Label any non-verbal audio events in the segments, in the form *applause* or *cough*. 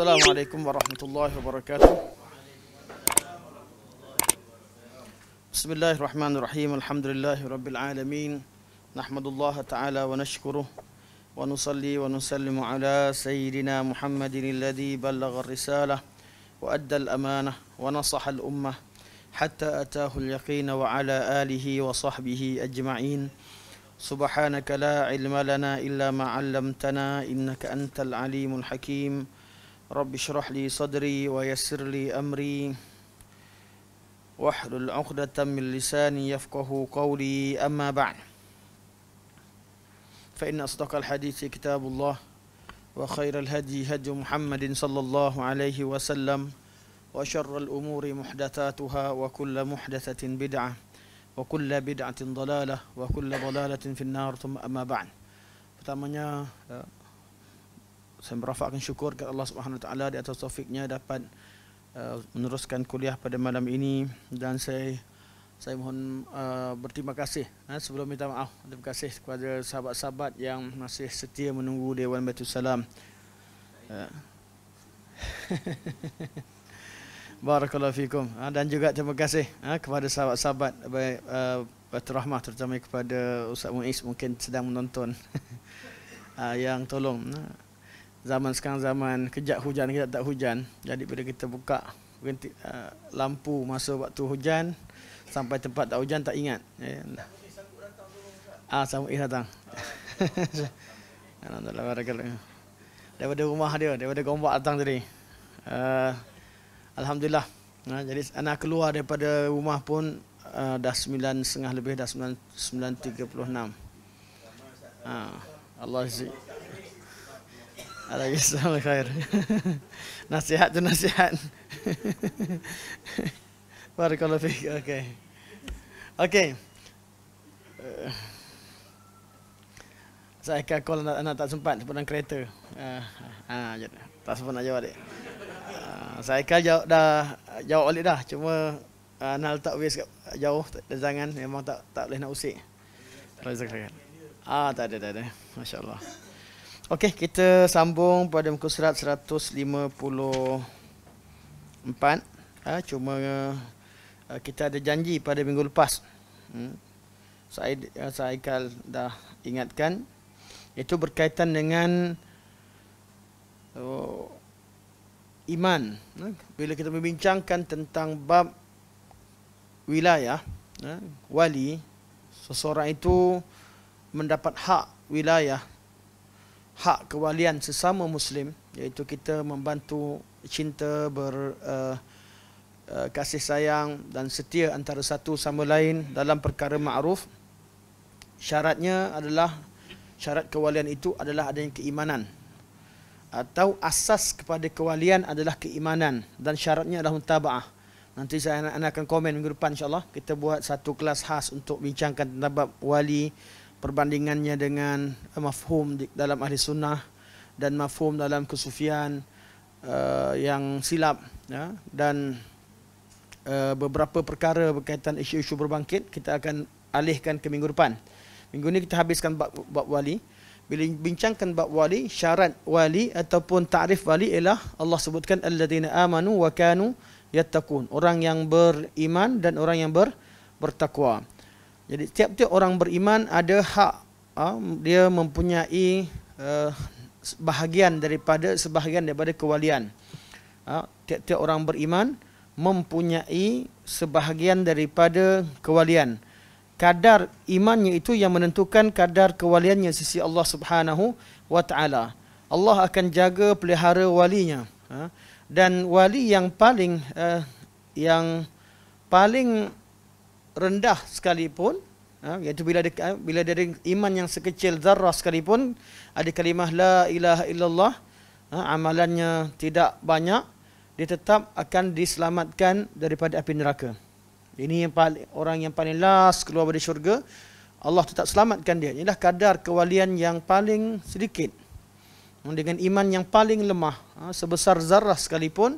السلام عليكم ورحمة الله وبركاته بسم الله الرحمن الرحيم الحمد لله رب العالمين نحمد الله تعالى ونشكره ونصلي ونسلم على سيدنا محمد الذي بلغ الرسالة وأدى الأمانة ونصح الأمة حتى أتاه اليقين وعلى آله وصحبه أجمعين سبحانك لا علم لنا إلا ما علمتنا إنك أنت العليم الحكيم رب اشرح لي صدري ويسر لي أمري واحلل عقدة من لساني يفقه قولي أما بعد فإن أصدق الحديث كتاب الله وخير الهدي هدي محمد صلى الله عليه وسلم وشر الأمور محدثاتها وكل محدثة بدعة وكل بدعة ضلالة وكل ضلالة في النار ثم أما بعد pertamanya saya merafakkan syukur kepada Allah Subhanahu taala di atas taufiknya dapat uh, meneruskan kuliah pada malam ini dan saya saya mohon uh, berterima kasih eh, sebelum minta maaf terima kasih kepada sahabat-sahabat yang masih setia menunggu Dewan Baitul Salam. Uh. *laughs* Barakallahu fikum uh, dan juga terima kasih uh, kepada sahabat-sahabat baik uh, rahmah terutama kepada Ustaz Muiz mungkin sedang menonton uh, *laughs* yang tolong uh zaman sekarang zaman kejap hujan kita tak hujan jadi bila kita buka berhenti, uh, lampu masa waktu hujan sampai tempat tak hujan tak ingat ya, ah sama ih datang *laughs* alhamdulillah barakallah daripada rumah dia daripada gombak datang tadi uh, alhamdulillah uh, jadi anak keluar daripada rumah pun uh, dah sembilan setengah lebih dah sembilan sembilan tiga puluh enam ah, Allah zik. Alhamdulillah khair. *laughs* Nasihat tu nasihat. *laughs* Barakallahu fiik. Okey. Okey. Saya akan call anak, anak tak sempat sebab kereta. Ah, uh, uh, tak sempat nak jawab dia. Uh, saya akan jawab dah jawab balik dah. Cuma uh, ah, anak letak waste kat jauh dan jangan memang tak tak boleh nak usik. Rezeki. Ah, tak ada, tak ada. Masya-Allah. Okey, kita sambung pada muka surat 154. Ha, cuma uh, kita ada janji pada minggu lepas. Hmm. Saya ha, uh, saya kal dah ingatkan itu berkaitan dengan uh, iman. Ha, bila kita membincangkan tentang bab wilayah, uh, wali seseorang itu mendapat hak wilayah hak kewalian sesama muslim iaitu kita membantu cinta berkasih eh, eh, uh, uh, sayang dan setia antara satu sama lain dalam perkara ma'ruf syaratnya adalah syarat kewalian itu adalah adanya keimanan atau asas kepada kewalian adalah keimanan dan syaratnya adalah mutabaah nanti saya akan komen minggu depan insyaallah kita buat satu kelas khas untuk bincangkan tentang wali perbandingannya dengan uh, mafhum di, dalam ahli sunnah dan mafhum dalam kesufian uh, yang silap ya dan uh, beberapa perkara berkaitan isu-isu berbangkit kita akan alihkan ke minggu depan. Minggu ini kita habiskan bab, bab wali. Bila bincangkan bab wali, syarat wali ataupun takrif wali ialah Allah sebutkan alladziina amanu wa kanu yattaqun. Orang yang beriman dan orang yang ber, bertakwa. Jadi setiap tiap orang beriman ada hak ah, dia mempunyai eh, bahagian daripada sebahagian daripada kewalian. Ah, tiap-tiap orang beriman mempunyai sebahagian daripada kewalian. Kadar imannya itu yang menentukan kadar kewaliannya sisi Allah Subhanahu wa taala. Allah akan jaga pelihara walinya. Ah. Dan wali yang paling eh, yang paling rendah sekalipun ha, iaitu bila ada ha, bila ada iman yang sekecil zarah sekalipun ada kalimah la ilaha illallah ha, amalannya tidak banyak dia tetap akan diselamatkan daripada api neraka ini yang paling, orang yang paling last keluar dari syurga Allah tetap selamatkan dia inilah kadar kewalian yang paling sedikit dengan iman yang paling lemah sebesar zarah sekalipun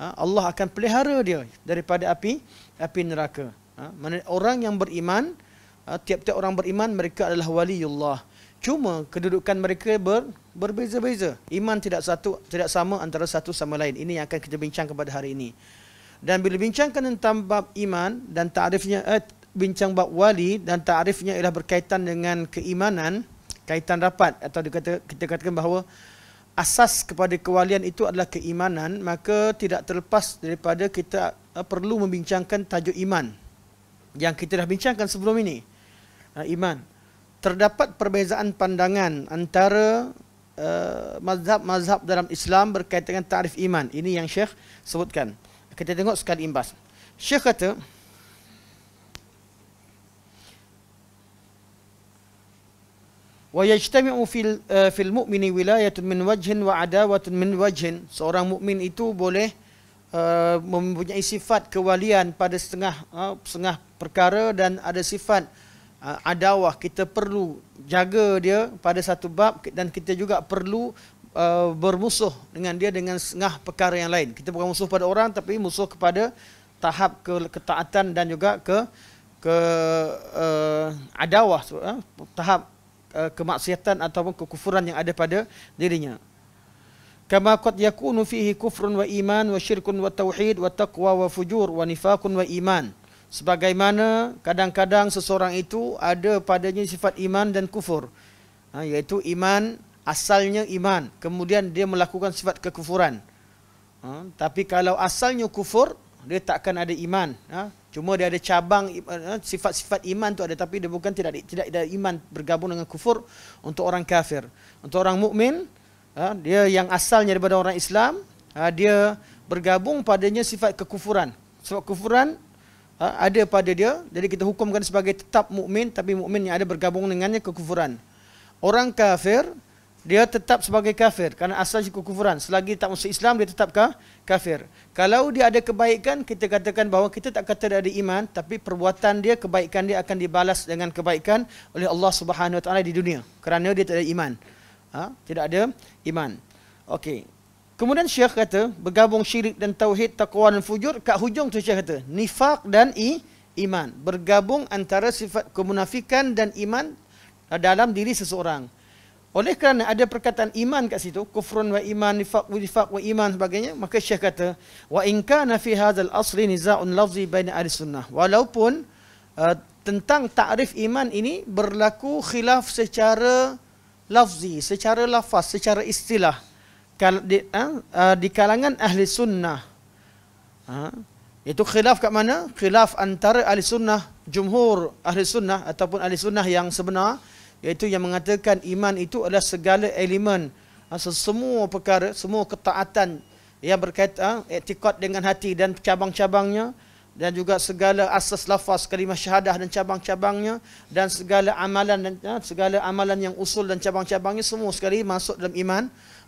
Allah akan pelihara dia daripada api api neraka Ha? Orang yang beriman, ha? tiap-tiap orang beriman mereka adalah waliullah. Cuma kedudukan mereka ber, berbeza-beza. Iman tidak satu tidak sama antara satu sama lain. Ini yang akan kita bincang kepada hari ini. Dan bila bincangkan tentang bab iman dan ta'rifnya eh, bincang bab wali dan ta'rifnya ialah berkaitan dengan keimanan, kaitan rapat atau dikata, kita katakan bahawa asas kepada kewalian itu adalah keimanan, maka tidak terlepas daripada kita eh, perlu membincangkan tajuk iman yang kita dah bincangkan sebelum ini. Ha, iman. Terdapat perbezaan pandangan antara uh, mazhab-mazhab dalam Islam berkaitan dengan ta'rif iman. Ini yang Syekh sebutkan. Kita tengok sekali imbas. Syekh kata, وَيَجْتَمِعُ فِي, فِي الْمُؤْمِنِ وِلَايَةٌ مِنْ وَجْهٍ وَعَدَوَةٌ مِنْ وَجْهٍ Seorang mukmin itu boleh uh, mempunyai sifat kewalian pada setengah uh, setengah perkara dan ada sifat uh, adawah kita perlu jaga dia pada satu bab dan kita juga perlu uh, bermusuh dengan dia dengan setengah perkara yang lain kita bukan musuh pada orang tapi musuh kepada tahap ke ketaatan dan juga ke ke uh, adawah uh, tahap uh, kemaksiatan ataupun kekufuran yang ada pada dirinya kama qad yakunu fihi kufrun wa iman wa syirkun wa tauhid wa taqwa wa fujur wa nifaqun wa iman sebagaimana kadang-kadang seseorang itu ada padanya sifat iman dan kufur ha, iaitu iman asalnya iman kemudian dia melakukan sifat kekufuran ha, tapi kalau asalnya kufur dia takkan ada iman ha, cuma dia ada cabang ha, sifat-sifat iman tu ada tapi dia bukan tidak tidak ada iman bergabung dengan kufur untuk orang kafir untuk orang mukmin ha, dia yang asalnya daripada orang Islam ha, dia bergabung padanya sifat kekufuran sebab kufuran Ha, ada pada dia jadi kita hukumkan sebagai tetap mukmin tapi mukmin yang ada bergabung dengannya kekufuran orang kafir dia tetap sebagai kafir kerana asalnya kekufuran selagi tak masuk Islam dia tetap kafir kalau dia ada kebaikan kita katakan bahawa kita tak kata dia ada iman tapi perbuatan dia kebaikan dia akan dibalas dengan kebaikan oleh Allah Subhanahu Wa Taala di dunia kerana dia tak ada iman ha? tidak ada iman okey Kemudian Syekh kata, bergabung syirik dan tauhid, taqwa dan fujur, kat hujung tu Syekh kata, nifak dan i, iman. Bergabung antara sifat kemunafikan dan iman dalam diri seseorang. Oleh kerana ada perkataan iman kat situ, kufrun wa iman, nifak wa nifak wa iman sebagainya, maka Syekh kata, wa inka nafi hazal asri niza'un lafzi baina ahli sunnah. Walaupun uh, tentang takrif iman ini berlaku khilaf secara lafzi, secara lafaz, secara istilah kal, di, ha, ah, di kalangan ahli sunnah. Ha, itu khilaf kat mana? Khilaf antara ahli sunnah, jumhur ahli sunnah ataupun ahli sunnah yang sebenar. Iaitu yang mengatakan iman itu adalah segala elemen. Ha, semua perkara, semua ketaatan yang berkaitan ha, etikot dengan hati dan cabang-cabangnya. Dan juga segala asas lafaz kalimah syahadah dan cabang-cabangnya dan segala amalan dan ha? segala amalan yang usul dan cabang-cabangnya semua sekali masuk dalam iman.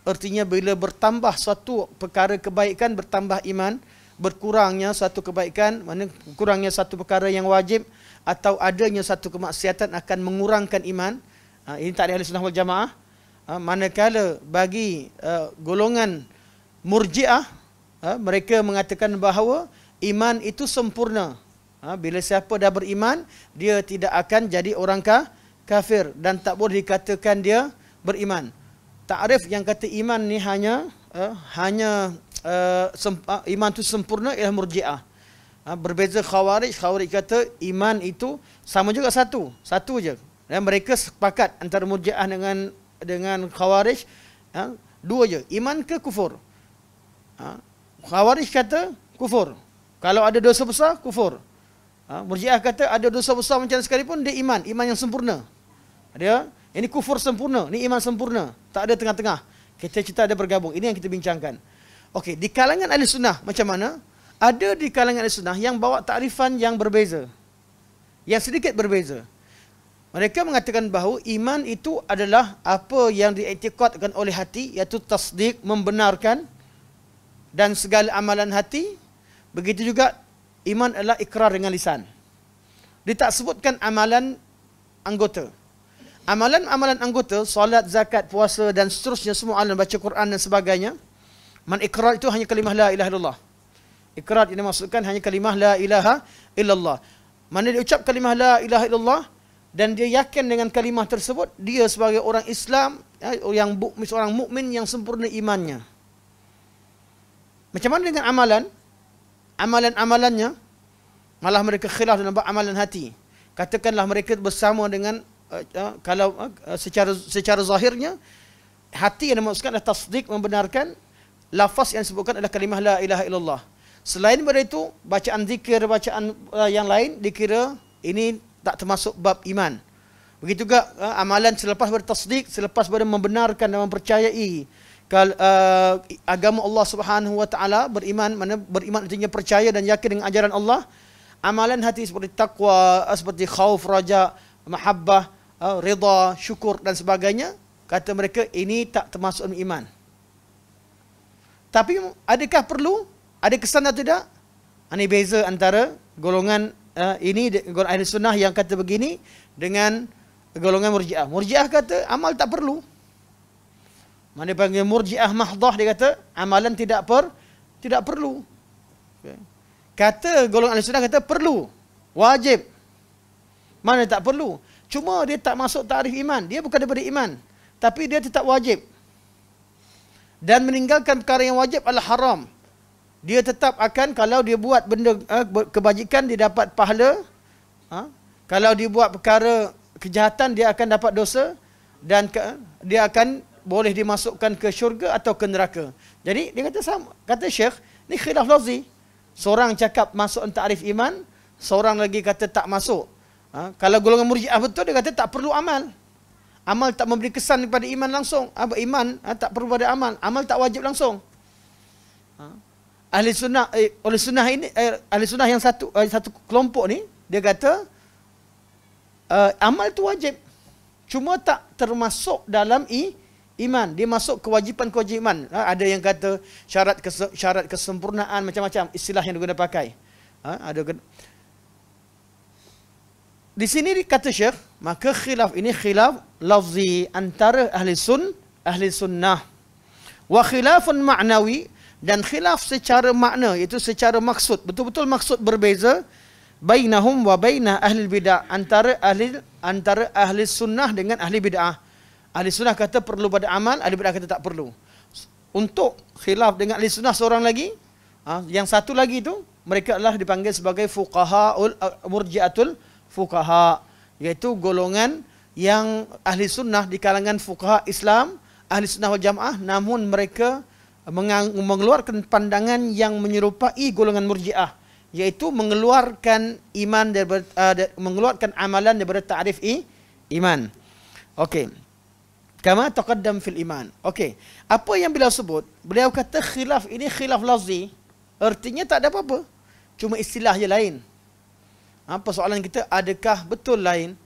Artinya bila bertambah satu perkara kebaikan, bertambah iman, berkurangnya satu kebaikan, mana kurangnya satu perkara yang wajib atau adanya satu kemaksiatan akan mengurangkan iman. Ha, ini tak ada oleh sunnah wal jamaah. Ha, manakala bagi ha, golongan murjiah, mereka mengatakan bahawa iman itu sempurna. Bila siapa dah beriman, dia tidak akan jadi orang kafir dan tak boleh dikatakan dia beriman takrif yang kata iman ni hanya uh, hanya uh, eh, semp- uh, ah, iman tu sempurna ialah murji'ah. Uh, berbeza khawarij, khawarij kata iman itu sama juga satu, satu je. Dan mereka sepakat antara murji'ah dengan dengan khawarij uh, dua je, iman ke kufur. Uh, khawarij kata kufur. Kalau ada dosa besar kufur. Uh, murji'ah kata ada dosa besar macam sekalipun dia iman, iman yang sempurna. Dia ini kufur sempurna, ini iman sempurna. Tak ada tengah-tengah. Kita cerita ada bergabung. Ini yang kita bincangkan. Okey, di kalangan ahli sunnah macam mana? Ada di kalangan ahli sunnah yang bawa takrifan yang berbeza. Yang sedikit berbeza. Mereka mengatakan bahawa iman itu adalah apa yang diiktikadkan oleh hati iaitu tasdik membenarkan dan segala amalan hati. Begitu juga iman adalah ikrar dengan lisan. Dia tak sebutkan amalan anggota amalan-amalan anggota, solat, zakat, puasa dan seterusnya semua amalan baca Quran dan sebagainya. Man ikrar itu hanya kalimah la ilaha illallah. Ikrar ini maksudkan hanya kalimah la ilaha illallah. Mana dia ucap kalimah la ilaha illallah dan dia yakin dengan kalimah tersebut, dia sebagai orang Islam eh, yang seorang mukmin yang sempurna imannya. Macam mana dengan amalan? Amalan-amalannya malah mereka khilaf dalam amalan hati. Katakanlah mereka bersama dengan Eh, eh, kalau eh, secara secara zahirnya hati yang dimaksudkan adalah tasdik membenarkan lafaz yang disebutkan adalah kalimah la ilaha illallah. Selain daripada itu, bacaan zikir, bacaan yang lain dikira ini tak termasuk bab iman. Begitu juga amalan selepas bertasdik, selepas pada membenarkan dan mempercayai kal uh, agama Allah Subhanahu wa taala beriman mana beriman artinya percaya dan yakin dengan ajaran Allah amalan hati seperti takwa seperti khawf raja mahabbah Oh, reda, syukur dan sebagainya, kata mereka ini tak termasuk iman. Tapi adakah perlu? Ada kesan atau tidak? Ini beza antara golongan uh, ini, golongan ahli sunnah yang kata begini dengan golongan murjiah. Murjiah kata amal tak perlu. Mana panggil murjiah mahdah dia kata amalan tidak per tidak perlu. Okay. Kata golongan ahli sunnah kata perlu. Wajib. Mana tak perlu? Cuma dia tak masuk tarif iman. Dia bukan daripada iman. Tapi dia tetap wajib. Dan meninggalkan perkara yang wajib adalah haram. Dia tetap akan kalau dia buat benda eh, kebajikan dia dapat pahala. Ha? Kalau dia buat perkara kejahatan dia akan dapat dosa. Dan dia akan boleh dimasukkan ke syurga atau ke neraka. Jadi dia kata sama. Kata Syekh, ni khilaf lazi. Seorang cakap masuk entah arif iman. Seorang lagi kata tak masuk. Ha? Kalau golongan murjiah betul, dia kata tak perlu amal. Amal tak memberi kesan kepada iman langsung. Ha? Iman ha? tak perlu pada amal. Amal tak wajib langsung. Ha? Ahli sunnah, eh, oleh sunnah ini, eh, ahli sunnah yang satu eh, satu kelompok ni, dia kata uh, amal tu wajib. Cuma tak termasuk dalam i, iman. Dia masuk kewajipan-kewajipan iman. Ha? Ada yang kata syarat kes, syarat kesempurnaan, macam-macam istilah yang digunakan pakai. Ha? Ada kata, di sini kata Syekh, maka khilaf ini khilaf lafzi antara ahli sun, ahli sunnah. Wa khilafun ma'nawi dan khilaf secara makna, iaitu secara maksud. Betul-betul maksud berbeza. Bainahum wa bainah ahli bid'ah antara ahli antara ahli sunnah dengan ahli bid'ah. Ahli sunnah kata perlu pada amal, ahli bid'ah kata tak perlu. Untuk khilaf dengan ahli sunnah seorang lagi, ha, yang satu lagi itu mereka adalah dipanggil sebagai fuqahaul uh, murjiatul uh, fukaha iaitu golongan yang ahli sunnah di kalangan fukaha Islam ahli sunnah wal jamaah namun mereka mengeluarkan pandangan yang menyerupai golongan murjiah iaitu mengeluarkan iman daripada, uh, mengeluarkan amalan daripada takrif i iman okey kama taqaddam fil iman okey apa yang beliau sebut beliau kata khilaf ini khilaf lazzi, artinya tak ada apa-apa cuma istilah je lain ha, persoalan kita adakah betul lain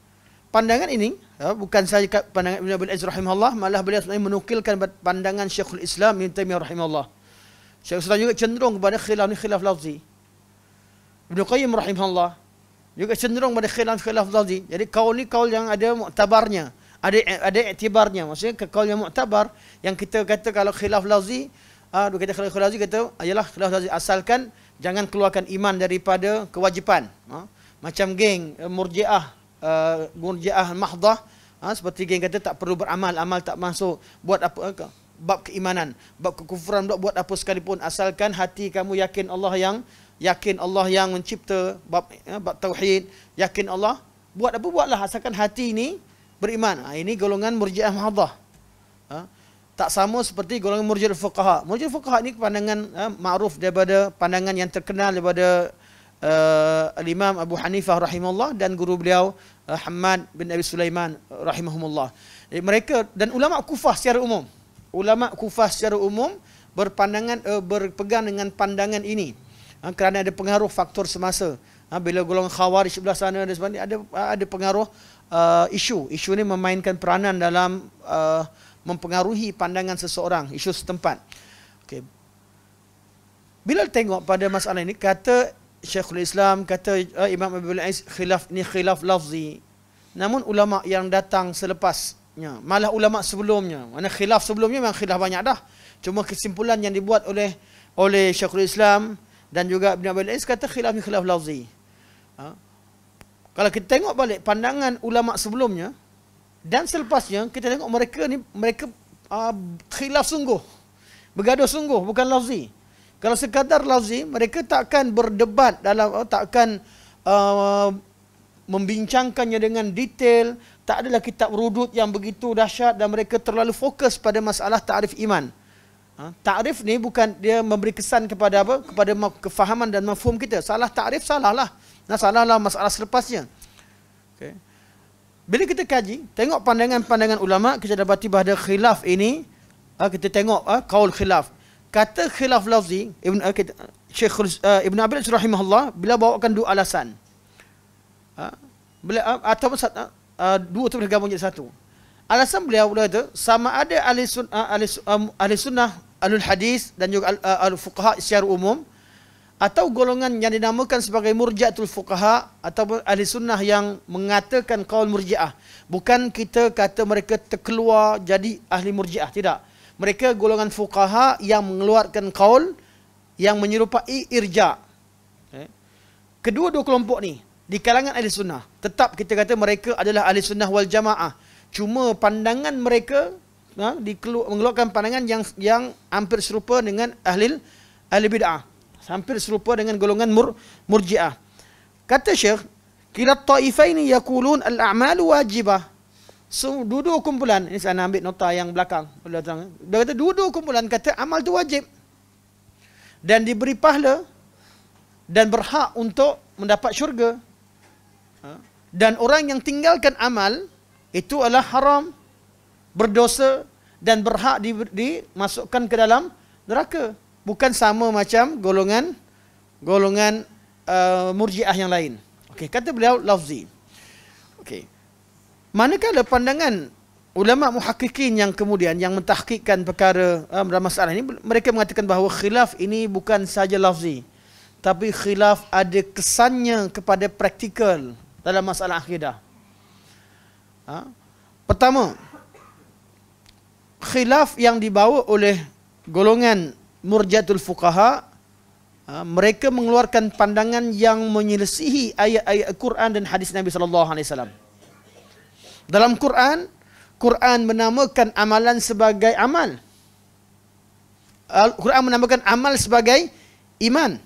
pandangan ini ya, bukan saja pandangan Ibn Abdul Aziz rahimahullah malah beliau sebenarnya menukilkan pandangan Syekhul Islam Ibn Taymiyyah rahimahullah syekhul Islam juga cenderung kepada khilaf ni khilaf lafzi Ibn Qayyim rahimahullah juga cenderung pada khilaf khilaf lafzi jadi kau ni kau yang ada muktabarnya ada ada iktibarnya maksudnya kau yang muktabar yang kita kata kalau khilaf lafzi ah ha, uh, kita khilaf lafzi kata ayalah khilaf lafzi asalkan jangan keluarkan iman daripada kewajipan ha? macam geng eh, murjiah uh, murjiah mahdah ha, seperti geng kata tak perlu beramal amal tak masuk buat apa eh, ke bab keimanan bab kekufuran buat, apa sekalipun asalkan hati kamu yakin Allah yang yakin Allah yang mencipta bab ya, bab tauhid yakin Allah buat apa buatlah asalkan hati ini beriman ha, ini golongan murjiah mahdah ha, tak sama seperti golongan murjiah fuqaha murjiah fuqaha ni pandangan ha, makruf daripada pandangan yang terkenal daripada uh, imam Abu Hanifah rahimahullah dan guru beliau uh, Hamad bin Abi Sulaiman rahimahumullah. Jadi mereka dan ulama Kufah secara umum, ulama Kufah secara umum berpandangan uh, berpegang dengan pandangan ini uh, kerana ada pengaruh faktor semasa. Uh, bila golongan Khawarij sebelah sana ada sebenarnya ada uh, ada pengaruh uh, isu. Isu ini memainkan peranan dalam uh, mempengaruhi pandangan seseorang, isu setempat. Okey. Bila tengok pada masalah ini kata Syekhul Islam kata uh, Imam Abu al khilaf ni khilaf lafzi. Namun ulama yang datang selepasnya, malah ulama sebelumnya, mana khilaf sebelumnya memang khilaf banyak dah. Cuma kesimpulan yang dibuat oleh oleh Syekhul Islam dan juga Ibn Abi al kata khilaf ni khilaf lafzi. Ha? Kalau kita tengok balik pandangan ulama sebelumnya dan selepasnya, kita tengok mereka ni mereka uh, khilaf sungguh. Bergaduh sungguh, bukan lafzi. Kalau sekadar lazim, mereka takkan berdebat dalam oh, takkan uh, membincangkannya dengan detail. Tak adalah kitab rudut yang begitu dahsyat dan mereka terlalu fokus pada masalah ta'rif iman. Ha? Ta'rif ni bukan dia memberi kesan kepada apa? Kepada kefahaman dan mafhum kita. Salah ta'rif, lah Nah, salahlah masalah selepasnya. Okay. Bila kita kaji, tengok pandangan-pandangan ulama' kita dapat tiba ada khilaf ini. Ha, kita tengok ha, kaul Khilaf kata khilaf lafzi Ibn Akid eh, Syekh uh, Ibn Abil rahimahullah bila bawakan dua alasan. Ha? Beliau, uh, atau uh, eh, dua itu bergabung jadi satu. Alasan beliau beliau itu sama ada ahli sunnah ahli, uh, ahli sunnah ahli hadis dan juga uh, ahli fuqaha secara umum atau golongan yang dinamakan sebagai murjatul fuqaha atau ahli sunnah yang mengatakan kaul murjiah bukan kita kata mereka terkeluar jadi ahli murjiah tidak mereka golongan fuqaha yang mengeluarkan kaul yang menyerupai irja. Eh. Kedua-dua kelompok ni di kalangan ahli sunnah tetap kita kata mereka adalah ahli sunnah wal jamaah. Cuma pandangan mereka ha, mengeluarkan pandangan yang yang hampir serupa dengan ahli ahli bid'ah. Hampir serupa dengan golongan mur, murjiah. Kata Syekh, kila ta'ifaini yakulun al-a'malu wajibah. So duduk kumpulan ini saya nak ambil nota yang belakang belakang. Eh? Dia kata duduk kumpulan kata amal tu wajib. Dan diberi pahala dan berhak untuk mendapat syurga. Ha? Dan orang yang tinggalkan amal itu adalah haram, berdosa dan berhak dimasukkan ke dalam neraka. Bukan sama macam golongan golongan uh, murjiah yang lain. Okay, kata beliau lafzi. Manakah ada pandangan ulama muhakkikin yang kemudian yang mentahkikkan perkara um, dalam masalah ini mereka mengatakan bahawa khilaf ini bukan sahaja lafzi tapi khilaf ada kesannya kepada praktikal dalam masalah akidah. Ha? Pertama, khilaf yang dibawa oleh golongan murjatul fuqaha ah, mereka mengeluarkan pandangan yang menyelesihi ayat-ayat Al-Quran dan hadis Nabi sallallahu alaihi wasallam. Dalam Quran, Quran menamakan amalan sebagai amal. Al-Quran menamakan amal sebagai iman.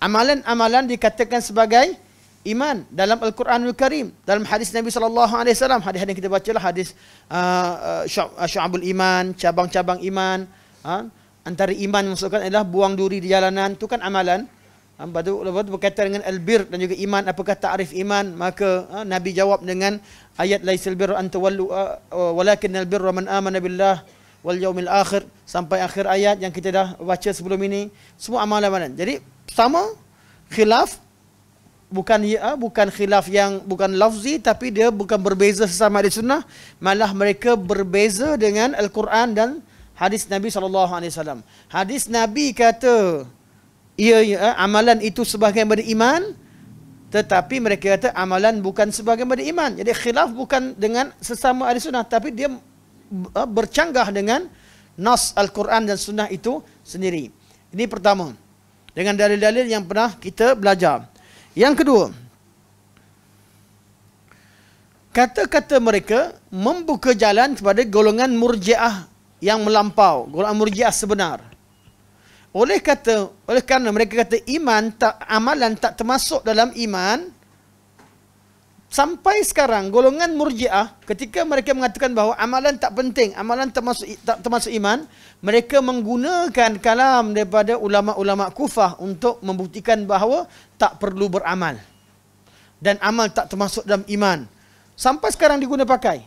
Amalan-amalan dikatakan sebagai iman dalam Al-Quranul Karim. Dalam hadis Nabi sallallahu alaihi wasallam, hadis yang kita bacalah hadis uh, uh, uh, syu'abul iman, cabang-cabang iman, ha? antara iman yang masukkan adalah buang duri di jalanan, itu kan amalan. Lepas tu, lepas berkaitan dengan albir dan juga iman. Apakah ta'rif iman? Maka ha, Nabi jawab dengan ayat laisil birru anta wallu uh, walakin albir man amana billah wal yaumil akhir sampai akhir ayat yang kita dah baca sebelum ini semua amal amalan jadi sama khilaf bukan ya bukan khilaf yang bukan lafzi tapi dia bukan berbeza sesama di sunnah malah mereka berbeza dengan al-Quran dan hadis Nabi saw. hadis Nabi kata ia ya, amalan itu sebahagian daripada iman tetapi mereka kata amalan bukan sebahagian daripada iman jadi khilaf bukan dengan sesama ahli sunnah tapi dia uh, bercanggah dengan nas al-Quran dan sunnah itu sendiri ini pertama dengan dalil-dalil yang pernah kita belajar yang kedua kata-kata mereka membuka jalan kepada golongan murjiah yang melampau golongan murjiah sebenar oleh kata, oleh kerana mereka kata iman tak amalan tak termasuk dalam iman sampai sekarang golongan murjiah ketika mereka mengatakan bahawa amalan tak penting, amalan termasuk tak termasuk iman, mereka menggunakan kalam daripada ulama-ulama kufah untuk membuktikan bahawa tak perlu beramal dan amal tak termasuk dalam iman. Sampai sekarang diguna pakai.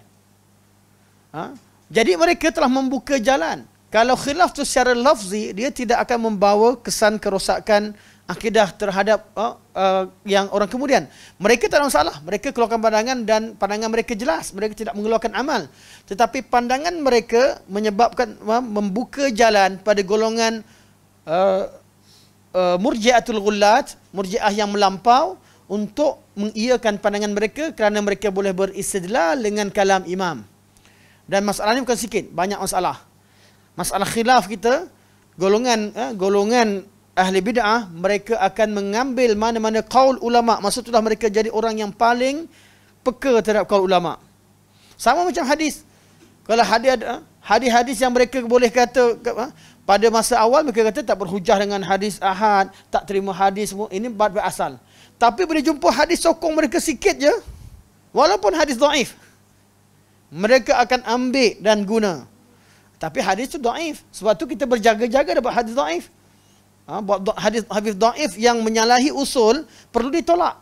Ha? Jadi mereka telah membuka jalan. Kalau khilaf tu secara lafzi dia tidak akan membawa kesan kerosakan akidah terhadap uh, uh, yang orang kemudian. Mereka tak ada masalah. Mereka keluarkan pandangan dan pandangan mereka jelas. Mereka tidak mengeluarkan amal. Tetapi pandangan mereka menyebabkan uh, membuka jalan pada golongan uh, uh, murjiatul ghullat, murjiah yang melampau untuk mengiyakan pandangan mereka kerana mereka boleh beristidlal dengan kalam imam. Dan masalahnya bukan sikit, banyak masalah masalah khilaf kita golongan eh, golongan ahli bid'ah mereka akan mengambil mana-mana kaul ulama maksudnya mereka jadi orang yang paling peka terhadap kaul ulama sama macam hadis kalau hadis eh, hadis-hadis yang mereka boleh kata eh, pada masa awal mereka kata tak berhujah dengan hadis ahad tak terima hadis semua ini bab berasal tapi bila jumpa hadis sokong mereka sikit je walaupun hadis dhaif mereka akan ambil dan guna tapi hadis itu daif. Sebab itu kita berjaga-jaga dapat hadis daif. Ha, hadis hadis daif yang menyalahi usul perlu ditolak.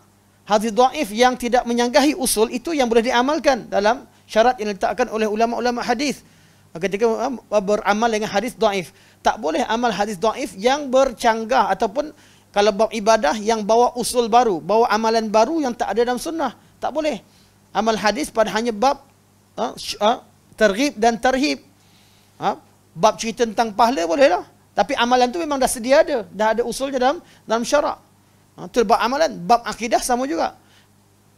Hadis daif yang tidak menyanggahi usul itu yang boleh diamalkan dalam syarat yang diletakkan oleh ulama-ulama hadis. Ha, ketika ha, beramal dengan hadis daif. Tak boleh amal hadis daif yang bercanggah ataupun kalau bab ibadah yang bawa usul baru, bawa amalan baru yang tak ada dalam sunnah. Tak boleh. Amal hadis pada hanya bab ha, ha, terhib dan terhib ha? bab cerita tentang pahala bolehlah. Tapi amalan tu memang dah sedia ada. Dah ada usulnya dalam dalam syarak. Ha? Itu bab amalan. Bab akidah sama juga.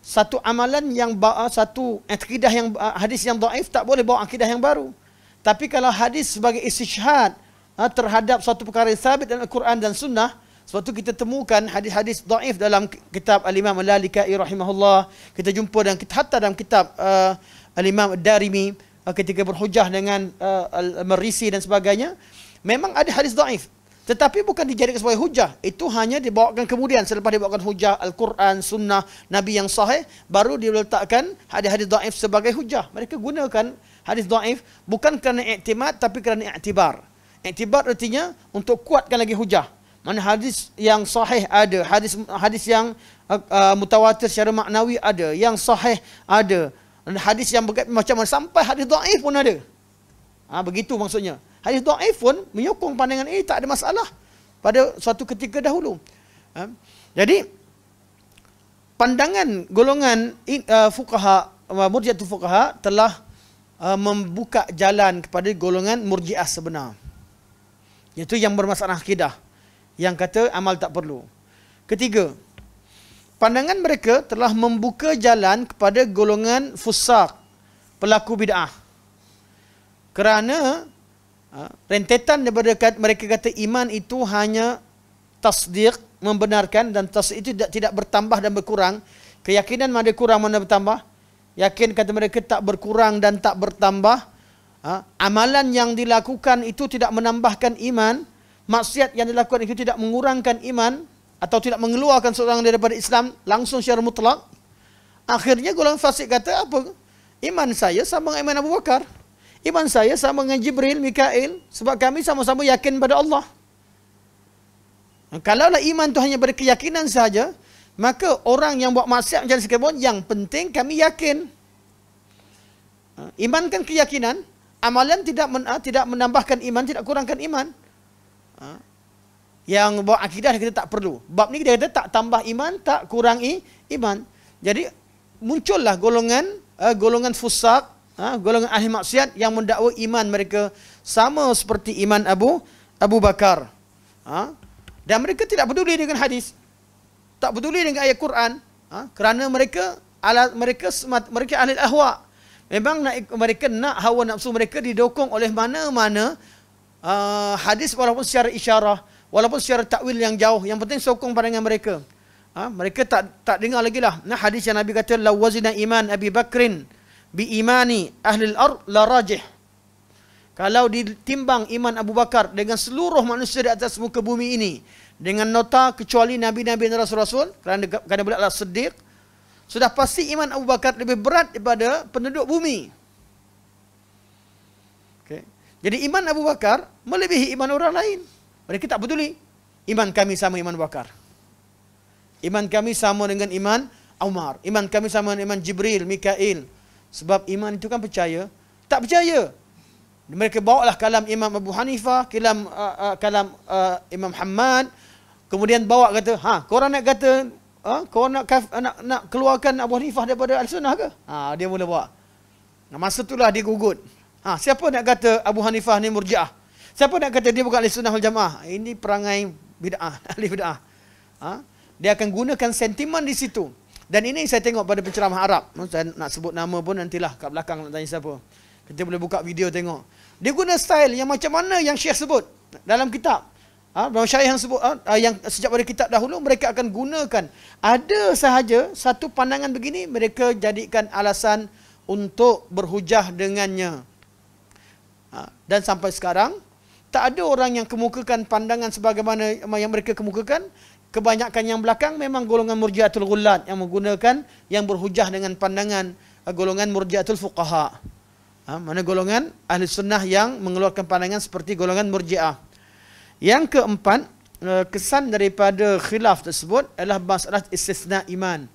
Satu amalan yang ah, satu akidah yang ah, hadis yang daif tak boleh bawa akidah yang baru. Tapi kalau hadis sebagai istishhad ha, terhadap suatu perkara yang sabit dalam Al-Quran dan Sunnah, suatu kita temukan hadis-hadis daif dalam kitab Al-Imam Al-Lalikai rahimahullah. Kita jumpa dan kita hatta dalam kitab uh, Al-Imam Darimi. Eh, ketika berhujah dengan uh, merisi dan sebagainya memang ada hadis dhaif tetapi bukan dijadikan sebagai hujah itu hanya dibawakan kemudian selepas dibawakan hujah al-Quran sunnah nabi yang sahih baru diletakkan hadis-hadis dhaif sebagai hujah mereka gunakan hadis dhaif bukan kerana iktimad tapi kerana iktibar iktibar artinya untuk kuatkan lagi hujah mana hadis yang sahih ada hadis hadis yang uh, uh, mutawatir secara maknawi ada yang sahih ada hadis yang berkait macam mana sampai hadis dhaif pun ada. Ha, begitu maksudnya. Hadis dhaif pun menyokong pandangan ini eh, tak ada masalah pada suatu ketika dahulu. Ha, jadi pandangan golongan uh, fuqaha uh, murji'atul fuqaha telah uh, membuka jalan kepada golongan murji'ah sebenar. Iaitu yang bermasalah akidah yang kata amal tak perlu. Ketiga, pandangan mereka telah membuka jalan kepada golongan fusak, pelaku bid'ah. Kerana ha, rentetan daripada mereka kata iman itu hanya tasdik, membenarkan dan tasdik itu tidak, tidak bertambah dan berkurang. Keyakinan mana kurang, mana bertambah. Yakin kata mereka tak berkurang dan tak bertambah. Ha, amalan yang dilakukan itu tidak menambahkan iman. Maksiat yang dilakukan itu tidak mengurangkan iman atau tidak mengeluarkan seorang daripada Islam langsung secara mutlak. Akhirnya golongan fasik kata apa? Iman saya sama dengan iman Abu Bakar. Iman saya sama dengan Jibril, Mikail. Sebab kami sama-sama yakin pada Allah. Kalaulah iman itu hanya pada keyakinan sahaja, maka orang yang buat maksiat macam sekalipun, yang penting kami yakin. Iman kan keyakinan, amalan tidak tidak menambahkan iman, tidak kurangkan iman yang bawa akidah kita tak perlu. Bab ni kita kata tak tambah iman, tak kurangi iman. Jadi muncullah golongan uh, golongan fusak, uh, golongan ahli maksiat yang mendakwa iman mereka sama seperti iman Abu Abu Bakar. Uh, dan mereka tidak peduli dengan hadis. Tak peduli dengan ayat Quran. Uh, kerana mereka alat mereka semat, mereka ahli ahwa. Memang nak, mereka nak hawa nafsu mereka didokong oleh mana-mana uh, hadis walaupun secara isyarah walaupun secara takwil yang jauh yang penting sokong pandangan mereka ha? mereka tak tak dengar lagi lah nah, hadis yang Nabi kata la wazina iman Abi Bakrin bi imani ahli al-ard la rajih kalau ditimbang iman Abu Bakar dengan seluruh manusia di atas muka bumi ini dengan nota kecuali nabi-nabi dan rasul-rasul kerana kerana beliau adalah siddiq sudah pasti iman Abu Bakar lebih berat daripada penduduk bumi. Okay. Jadi iman Abu Bakar melebihi iman orang lain. Mereka tak peduli. Iman kami sama iman Bakar. Iman kami sama dengan iman Umar. Iman kami sama dengan iman Jibril, Mikail. Sebab iman itu kan percaya. Tak percaya. Mereka bawa lah kalam Imam Abu Hanifah, kalam, uh, uh, kalam uh, Imam Hamad. Kemudian bawa kata, ha, korang nak kata, ha, korang nak, kaf, nak, nak keluarkan Abu Hanifah daripada Al-Sunnah ke? Ha, dia mula bawa. Nah, masa itulah dia gugut. Ha, siapa nak kata Abu Hanifah ni murjiah? Siapa nak kata dia bukan ahli sunnah jamaah? Ini perangai bid'ah, *laughs* ahli bid'ah. Ha? Dia akan gunakan sentimen di situ. Dan ini saya tengok pada penceramah Arab. Saya nak sebut nama pun nantilah kat belakang nak tanya siapa. Kita boleh buka video tengok. Dia guna style yang macam mana yang Syekh sebut dalam kitab. Ha, Syekh yang sebut ha, ah, yang sejak pada kitab dahulu mereka akan gunakan ada sahaja satu pandangan begini mereka jadikan alasan untuk berhujah dengannya. Ha, dan sampai sekarang tak ada orang yang kemukakan pandangan sebagaimana yang mereka kemukakan. Kebanyakan yang belakang memang golongan murjiatul gulat yang menggunakan, yang berhujah dengan pandangan eh, golongan murjiatul fuqaha. Ha, mana golongan ahli sunnah yang mengeluarkan pandangan seperti golongan murjiah. Yang keempat, eh, kesan daripada khilaf tersebut adalah masalah istisna iman.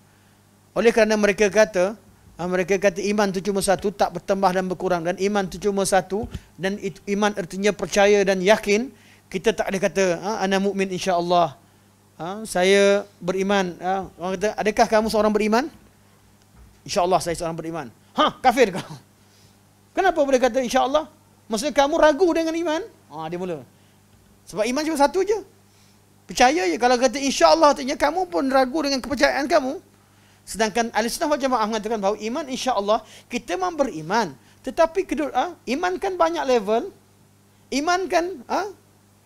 Oleh kerana mereka kata, Ah, mereka kata iman itu cuma satu tak bertambah dan berkurang dan iman itu cuma satu dan iman artinya percaya dan yakin kita tak ada kata ah, ana mukmin insyaallah ha, saya beriman orang kata adakah kamu seorang beriman insyaallah saya seorang beriman ha kafir kau *laughs* kenapa boleh kata insyaallah maksudnya kamu ragu dengan iman ha dia mula sebab iman cuma satu je percaya je kalau kata insyaallah artinya kamu pun ragu dengan kepercayaan kamu Sedangkan Al sunnah wal jamaah mengatakan bahawa iman insya Allah kita memang beriman. Tetapi kedua, ah, iman kan banyak level. Iman kan ah,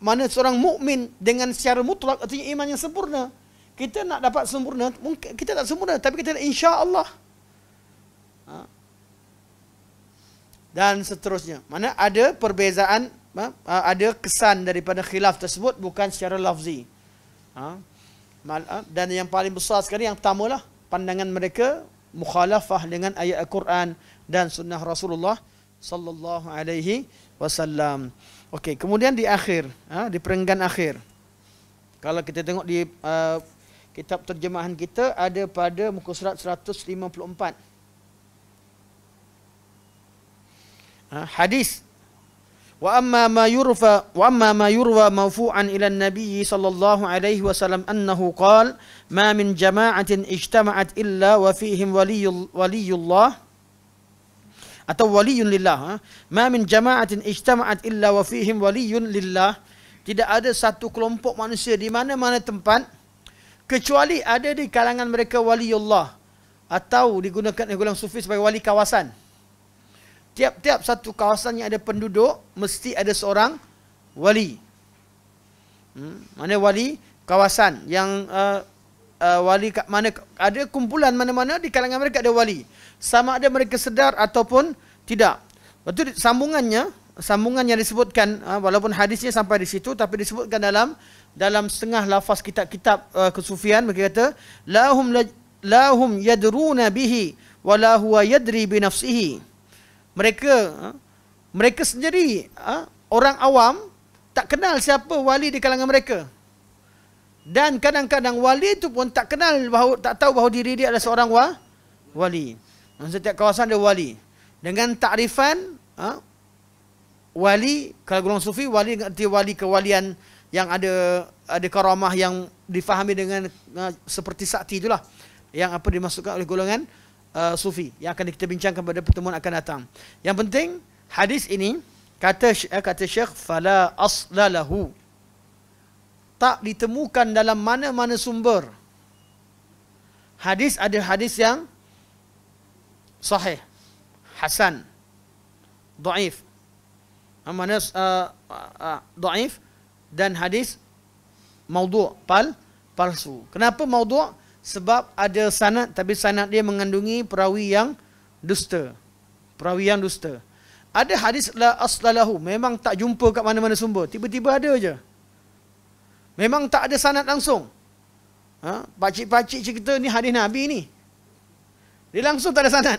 mana seorang mukmin dengan secara mutlak artinya iman yang sempurna. Kita nak dapat sempurna, kita tak sempurna tapi kita insya Allah. Ah. Dan seterusnya. Mana ada perbezaan, ada kesan daripada khilaf tersebut bukan secara lafzi. Dan yang paling besar sekali yang pertama lah pandangan mereka mukhalafah dengan ayat Al-Quran dan sunnah Rasulullah sallallahu alaihi wasallam. Okey, kemudian di akhir, ha, di perenggan akhir. Kalau kita tengok di uh, kitab terjemahan kita ada pada muka surat 154. Ha, hadis وأما ما يروى وأما ما يروى موفوعا إلى النبي صلى الله عليه وسلم أنه قال ما من جماعة اجتمعت إلا وفيهم ولي ولي الله atau waliyun lillah ha? ma min jama'atin ijtama'at illa wa fihim waliyun lillah tidak ada satu kelompok manusia di mana-mana tempat kecuali ada di kalangan mereka waliyullah atau digunakan oleh golongan sufi sebagai wali kawasan tiap-tiap satu kawasan yang ada penduduk mesti ada seorang wali. Hmm, mana wali kawasan yang uh, uh, wali kat mana ada kumpulan mana-mana di kalangan mereka ada wali. Sama ada mereka sedar ataupun tidak. Lepas tu sambungannya, sambungan yang disebutkan uh, walaupun hadisnya sampai di situ tapi disebutkan dalam dalam setengah lafaz kitab-kitab uh, kesufian mereka kata lahum lahum yadruna bihi wala huwa yadri bi nafsihi mereka ha, mereka sendiri ha, orang awam tak kenal siapa wali di kalangan mereka dan kadang-kadang wali itu pun tak kenal bahawa tak tahu bahawa diri dia adalah seorang wali setiap kawasan dia wali dengan takrifan ha, wali kalau golongan sufi wali arti wali kewalian yang ada ada karamah yang difahami dengan seperti sakti itulah yang apa dimasukkan oleh golongan uh, sufi yang akan kita bincangkan pada pertemuan akan datang. Yang penting hadis ini kata uh, kata Syekh fala aslalahu tak ditemukan dalam mana-mana sumber. Hadis ada hadis yang sahih, hasan, dhaif. Mana uh, uh, uh, dhaif dan hadis maudhu' pal palsu. Kenapa maudhu'? sebab ada sanad tapi sanad dia mengandungi perawi yang dusta. Perawi yang dusta. Ada hadis la aslalahu memang tak jumpa kat mana-mana sumber. Tiba-tiba ada aje. Memang tak ada sanad langsung. Ha? Pakcik-pakcik cerita ni hadis Nabi ni. Dia langsung tak ada sanad.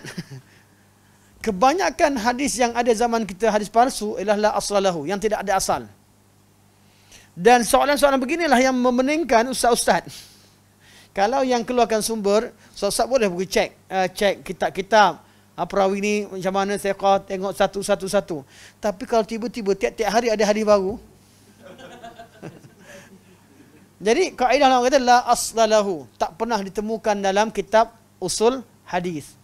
*laughs* Kebanyakan hadis yang ada zaman kita hadis palsu ialah la aslalahu yang tidak ada asal. Dan soalan-soalan beginilah yang memeningkan ustaz-ustaz. Kalau yang keluarkan sumber, Ustaz boleh pergi cek. Uh, eh, cek kitab-kitab. apa ha, rawi ni macam mana saya kau tengok satu-satu-satu. Tapi kalau tiba-tiba tiap-tiap hari ada hadis baru. *laughs* Jadi kaidah orang kata la aslalahu tak pernah ditemukan dalam kitab usul hadis.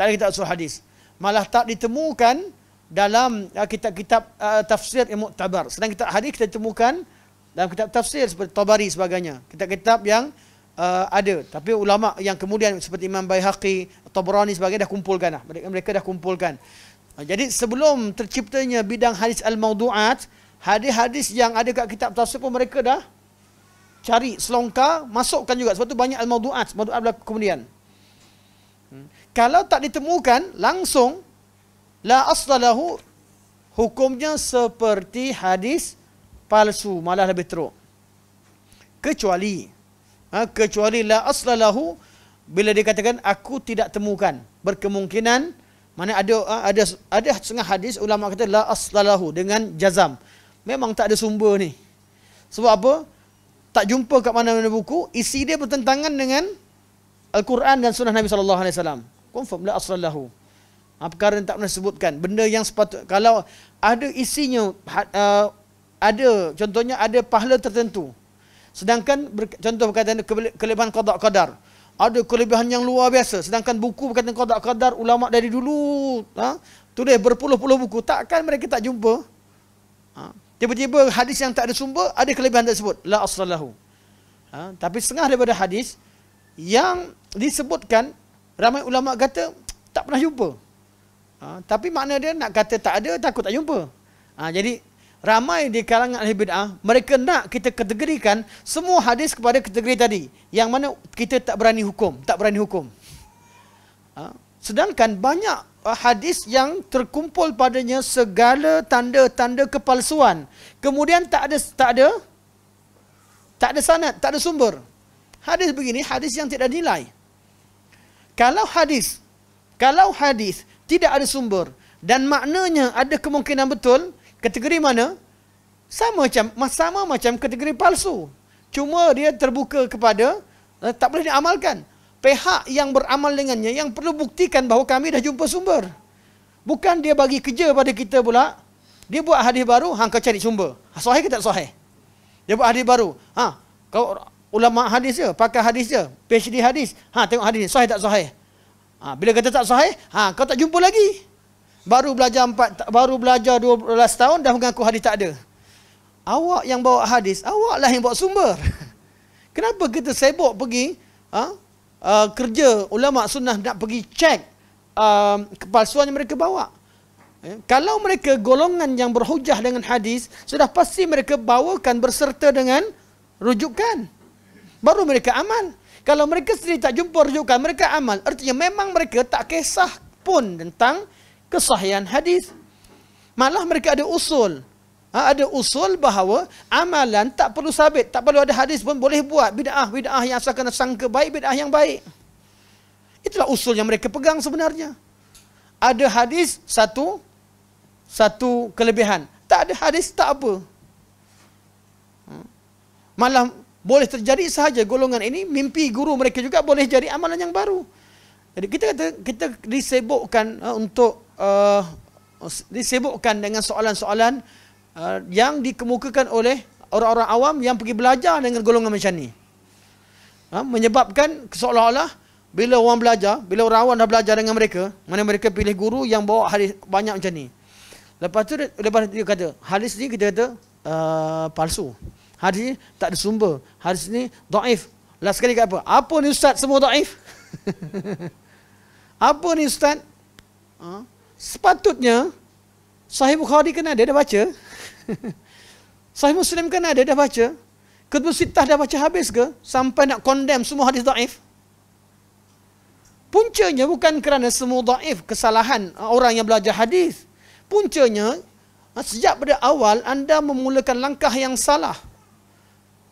Tak ada kitab usul hadis. Malah tak ditemukan dalam uh, kitab-kitab uh, tafsir yang muktabar. Sedang kitab hadis kita temukan dalam kitab tafsir seperti Tabari sebagainya kitab-kitab yang uh, ada tapi ulama yang kemudian seperti Imam Baihaqi Tabrani sebagainya dah kumpulkan dah. mereka mereka dah kumpulkan uh, jadi sebelum terciptanya bidang hadis al-maudu'at hadis-hadis yang ada kat kitab tafsir pun mereka dah cari selongkar masukkan juga sebab tu banyak al-maudu'at maudu'at berlaku kemudian hmm. kalau tak ditemukan langsung la asdalahu hukumnya seperti hadis palsu malah lebih teruk kecuali ha, kecuali la aslalahu bila dikatakan aku tidak temukan berkemungkinan mana ada ha, ada ada setengah hadis ulama kata la aslalahu dengan jazam memang tak ada sumber ni sebab apa tak jumpa kat mana-mana buku isi dia bertentangan dengan al-Quran dan sunnah Nabi sallallahu alaihi wasallam confirm la aslalahu ha, perkara yang tak pernah sebutkan benda yang sepatut kalau ada isinya uh, ada contohnya ada pahala tertentu. Sedangkan contoh berkaitan kelebihan qada qadar. Ada kelebihan yang luar biasa. Sedangkan buku berkaitan qada qadar ulama dari dulu ha, tulis berpuluh-puluh buku. Takkan mereka tak jumpa? Ha, tiba-tiba hadis yang tak ada sumber ada kelebihan tersebut. La asrallahu. Ha, tapi setengah daripada hadis yang disebutkan ramai ulama kata tak pernah jumpa. Ha, tapi makna dia nak kata tak ada takut tak jumpa. Ha, jadi ramai di kalangan ahli bid'ah mereka nak kita kategorikan semua hadis kepada kategori tadi yang mana kita tak berani hukum tak berani hukum ha? sedangkan banyak uh, hadis yang terkumpul padanya segala tanda-tanda kepalsuan kemudian tak ada tak ada tak ada sanad tak ada sumber hadis begini hadis yang tidak nilai kalau hadis kalau hadis tidak ada sumber dan maknanya ada kemungkinan betul, kategori mana sama macam sama macam kategori palsu cuma dia terbuka kepada uh, tak boleh diamalkan pihak yang beramal dengannya yang perlu buktikan bahawa kami dah jumpa sumber bukan dia bagi kerja pada kita pula dia buat hadis baru hang kau cari sumber ha, sahih ke tak sahih dia buat hadis baru ha kau ulama hadis je pakai hadis je PhD hadis ha tengok hadis ni sahih tak sahih ha bila kata tak sahih ha kau tak jumpa lagi Baru belajar 4 baru belajar 12 tahun dah mengaku hadis tak ada. Awak yang bawa hadis, awaklah yang bawa sumber. *laughs* Kenapa kita sibuk pergi ha? uh, kerja ulama sunnah nak pergi cek um, ha, kepalsuan yang mereka bawa? Ha, kalau mereka golongan yang berhujah dengan hadis, sudah pasti mereka bawakan berserta dengan rujukan. Baru mereka aman. Kalau mereka sendiri tak jumpa rujukan, mereka aman. Artinya memang mereka tak kisah pun tentang Kesahihan hadis. Malah mereka ada usul. Ha, ada usul bahawa amalan tak perlu sabit. Tak perlu ada hadis pun boleh buat. Bid'ah, bid'ah yang asalkan sangka baik, bid'ah yang baik. Itulah usul yang mereka pegang sebenarnya. Ada hadis satu, satu kelebihan. Tak ada hadis tak apa. Ha. Malah boleh terjadi sahaja golongan ini mimpi guru mereka juga boleh jadi amalan yang baru. Jadi kita kata kita disebukkan ha, untuk uh, disebutkan dengan soalan-soalan uh, yang dikemukakan oleh orang-orang awam yang pergi belajar dengan golongan macam ni. Ha? Menyebabkan seolah-olah bila orang belajar, bila orang awam dah belajar dengan mereka, mana mereka pilih guru yang bawa hadis banyak macam ni. Lepas tu, lepas dia kata, hadis ni kita kata uh, palsu. Hadis ni tak ada sumber. Hadis ni daif. Last sekali kata apa? Apa ni ustaz semua daif? *laughs* apa ni ustaz? Ha? Uh? Sepatutnya Sahih Bukhari kena *laughs* kan ada dah baca. Sahih Muslim kena ada dah baca. Kutub Sittah dah baca habis ke sampai nak condemn semua hadis daif? Puncanya bukan kerana semua daif kesalahan ah, orang yang belajar hadis. Puncanya ah, sejak pada awal anda memulakan langkah yang salah.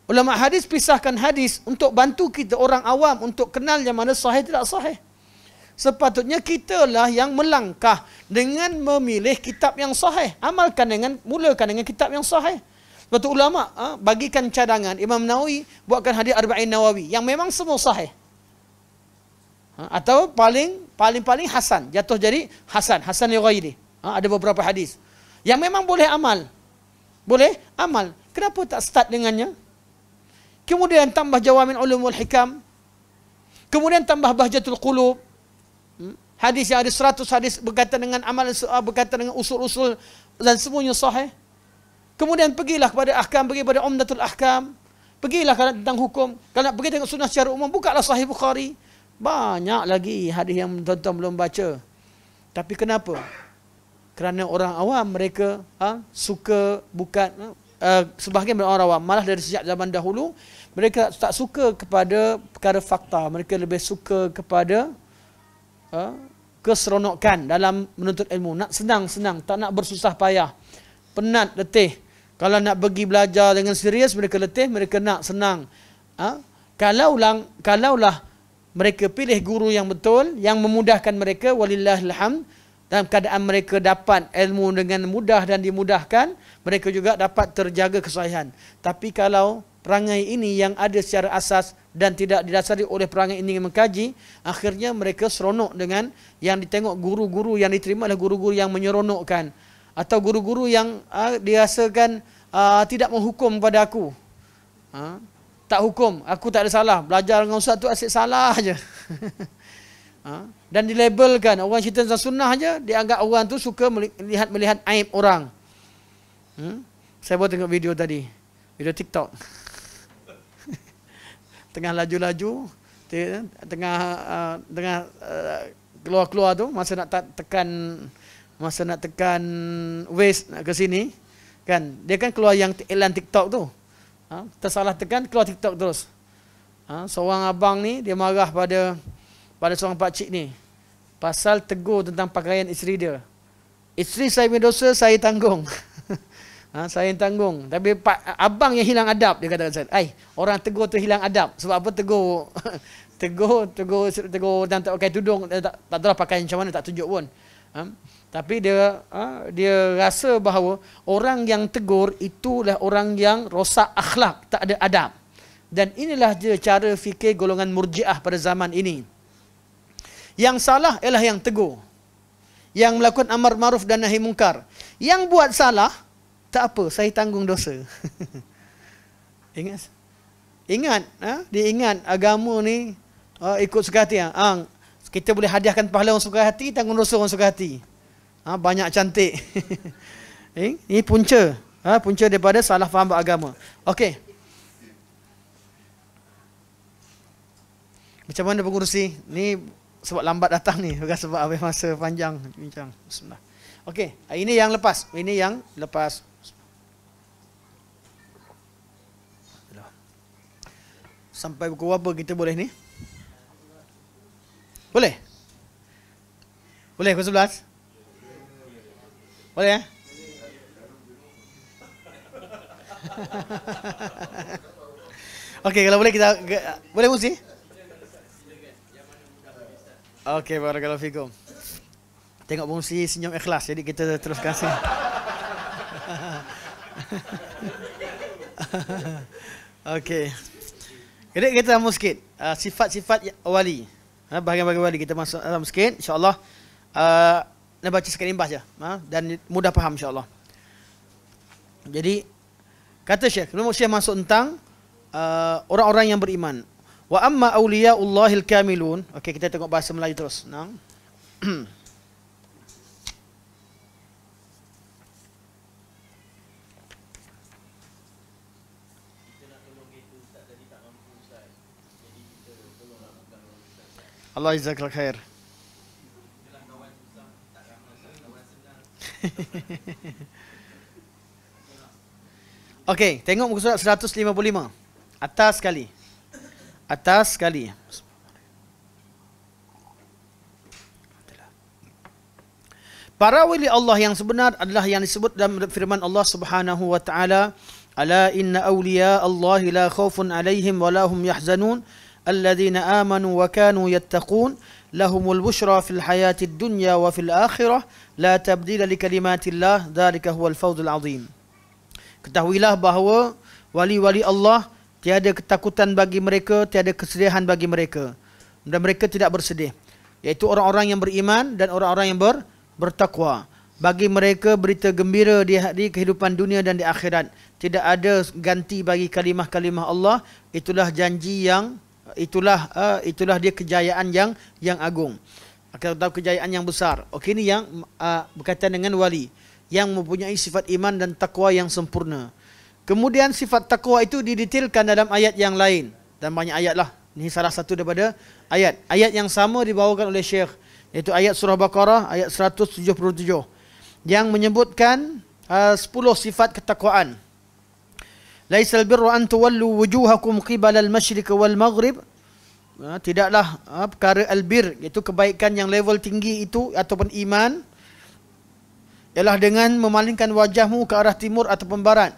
Ulama hadis pisahkan hadis untuk bantu kita orang awam untuk kenal yang mana sahih tidak sahih sepatutnya kitalah yang melangkah dengan memilih kitab yang sahih. Amalkan dengan, mulakan dengan kitab yang sahih. Sebab ulama' ha, bagikan cadangan, Imam Nawawi buatkan hadis Arba'in Nawawi yang memang semua sahih. Ha, atau paling paling paling Hasan, jatuh jadi Hasan, Hasan Yogayri. Ha, ada beberapa hadis. Yang memang boleh amal. Boleh amal. Kenapa tak start dengannya? Kemudian tambah jawamin ulumul hikam. Kemudian tambah bahjatul qulub hadis yang ada seratus hadis berkaitan dengan amalan eh, berkaitan dengan usul-usul dan semuanya sahih. Kemudian pergilah kepada ahkam, pergi kepada umdatul ahkam. Pergilah kalau tentang hukum. Kalau nak pergi tengok sunnah secara umum, bukalah sahih Bukhari. Banyak lagi hadis yang tuan-tuan belum baca. Tapi kenapa? Kerana orang awam mereka ha, suka buka ha, eh, sebahagian orang awam. Malah dari sejak zaman dahulu, mereka tak suka kepada perkara fakta. Mereka lebih suka kepada ha, keseronokan dalam menuntut ilmu. Nak senang-senang, tak nak bersusah payah. Penat, letih. Kalau nak pergi belajar dengan serius, mereka letih, mereka nak senang. Ha? Kalau lang, kalaulah mereka pilih guru yang betul, yang memudahkan mereka, walillahilham, dalam keadaan mereka dapat ilmu dengan mudah dan dimudahkan, mereka juga dapat terjaga kesayahan. Tapi kalau perangai ini yang ada secara asas dan tidak didasari oleh perangai ini yang mengkaji, akhirnya mereka seronok dengan yang ditengok guru-guru yang diterima adalah guru-guru yang menyeronokkan atau guru-guru yang uh, dirasakan uh, tidak menghukum pada aku. Uh, tak hukum, aku tak ada salah. Belajar dengan ustaz tu asyik salah aje. *laughs* Ha? dan dilabelkan orang cerita tentang sunnah aja dianggap orang tu suka melihat melihat aib orang. Hmm? Saya baru tengok video tadi. Video TikTok. *laughs* tengah laju-laju tengah uh, tengah uh, keluar-keluar tu masa nak tekan masa nak tekan waist ke sini kan dia kan keluar yang iklan TikTok tu ha? tersalah tekan keluar TikTok terus ha? seorang abang ni dia marah pada pada seorang pak cik ni pasal tegur tentang pakaian isteri dia isteri saya punya dosa saya tanggung *laughs* Ha, saya yang tanggung. Tapi pak, abang yang hilang adab, dia kata saya. Ai, orang tegur tu hilang adab. Sebab apa tegur? *laughs* tegur, tegur, tegur, dan tak pakai tudung. Dia tak, tak tahu pakai macam mana, tak tunjuk pun. Ha? Tapi dia ha, dia rasa bahawa orang yang tegur itulah orang yang rosak akhlak, tak ada adab. Dan inilah dia cara fikir golongan murjiah pada zaman ini. Yang salah ialah yang tegur. Yang melakukan amar maruf dan nahi mungkar. Yang buat salah, tak apa, saya tanggung dosa. *laughs* ingat. Ingat, ha? dia ingat agama ni ha, ikut suka hati. Ha? kita boleh hadiahkan pahala orang suka hati, tanggung dosa orang suka hati. Ha, banyak cantik. *laughs* Eh, ini punca. Ha, punca daripada salah faham agama. Okey. Macam mana pengurusi? Ni sebab lambat datang ni. Bukan sebab habis masa panjang. Bincang. Bismillah. Okey. Ini yang lepas. Ini yang lepas. Sampai pukul berapa kita boleh ni? Boleh? Boleh pukul 11? Boleh eh? *laughs* Okey, kalau boleh kita boleh musi? Okey, barakallahu fikum. Tengok musi senyum ikhlas. Jadi kita teruskan sini. *laughs* okay. Jadi kita dalam sikit uh, sifat-sifat wali. Ha, bahagian-bahagian wali kita masuk dalam sikit insya-Allah. Uh, nak baca sekali imbas je. Ha? Dan mudah faham insyaAllah. Jadi, kata Syekh. Kalau Syekh masuk tentang uh, orang-orang yang beriman. Wa amma awliya'ullahil kamilun. Okey, kita tengok bahasa Melayu terus. Nah. *clears throat* Allah izak lah khair. *laughs* Okey, tengok muka surat 155. Atas sekali. Atas sekali. Para wali Allah yang sebenar adalah yang disebut dalam firman Allah Subhanahu wa taala, "Ala inna awliya Allah la khaufun 'alaihim wa lahum yahzanun." الذين آمنوا وكانوا يتقون لهم البشرى في الحياة الدنيا وفي الآخرة لا تبديل لكلمات الله ذلك هو الفوز العظيم Ketahuilah bahawa wali-wali Allah tiada ketakutan bagi mereka, tiada kesedihan bagi mereka. Dan mereka tidak bersedih. Iaitu orang-orang yang beriman dan orang-orang yang ber, bertakwa. Bagi mereka berita gembira di, ha-, di kehidupan dunia dan di akhirat. Tidak ada ganti bagi kalimah-kalimah Allah. Itulah janji yang itulah uh, itulah dia kejayaan yang yang agung kita tahu kejayaan yang besar okey ini yang uh, berkaitan dengan wali yang mempunyai sifat iman dan takwa yang sempurna kemudian sifat takwa itu didetailkan dalam ayat yang lain dan banyak ayat lah ini salah satu daripada ayat ayat yang sama dibawakan oleh syekh iaitu ayat surah baqarah ayat 177 yang menyebutkan eh, uh, 10 sifat ketakwaan ليس البر wujuhakum تولوا al قبل wal Maghrib, ha, tidaklah ha, perkara albir iaitu kebaikan yang level tinggi itu ataupun iman ialah dengan memalingkan wajahmu ke arah timur atau barat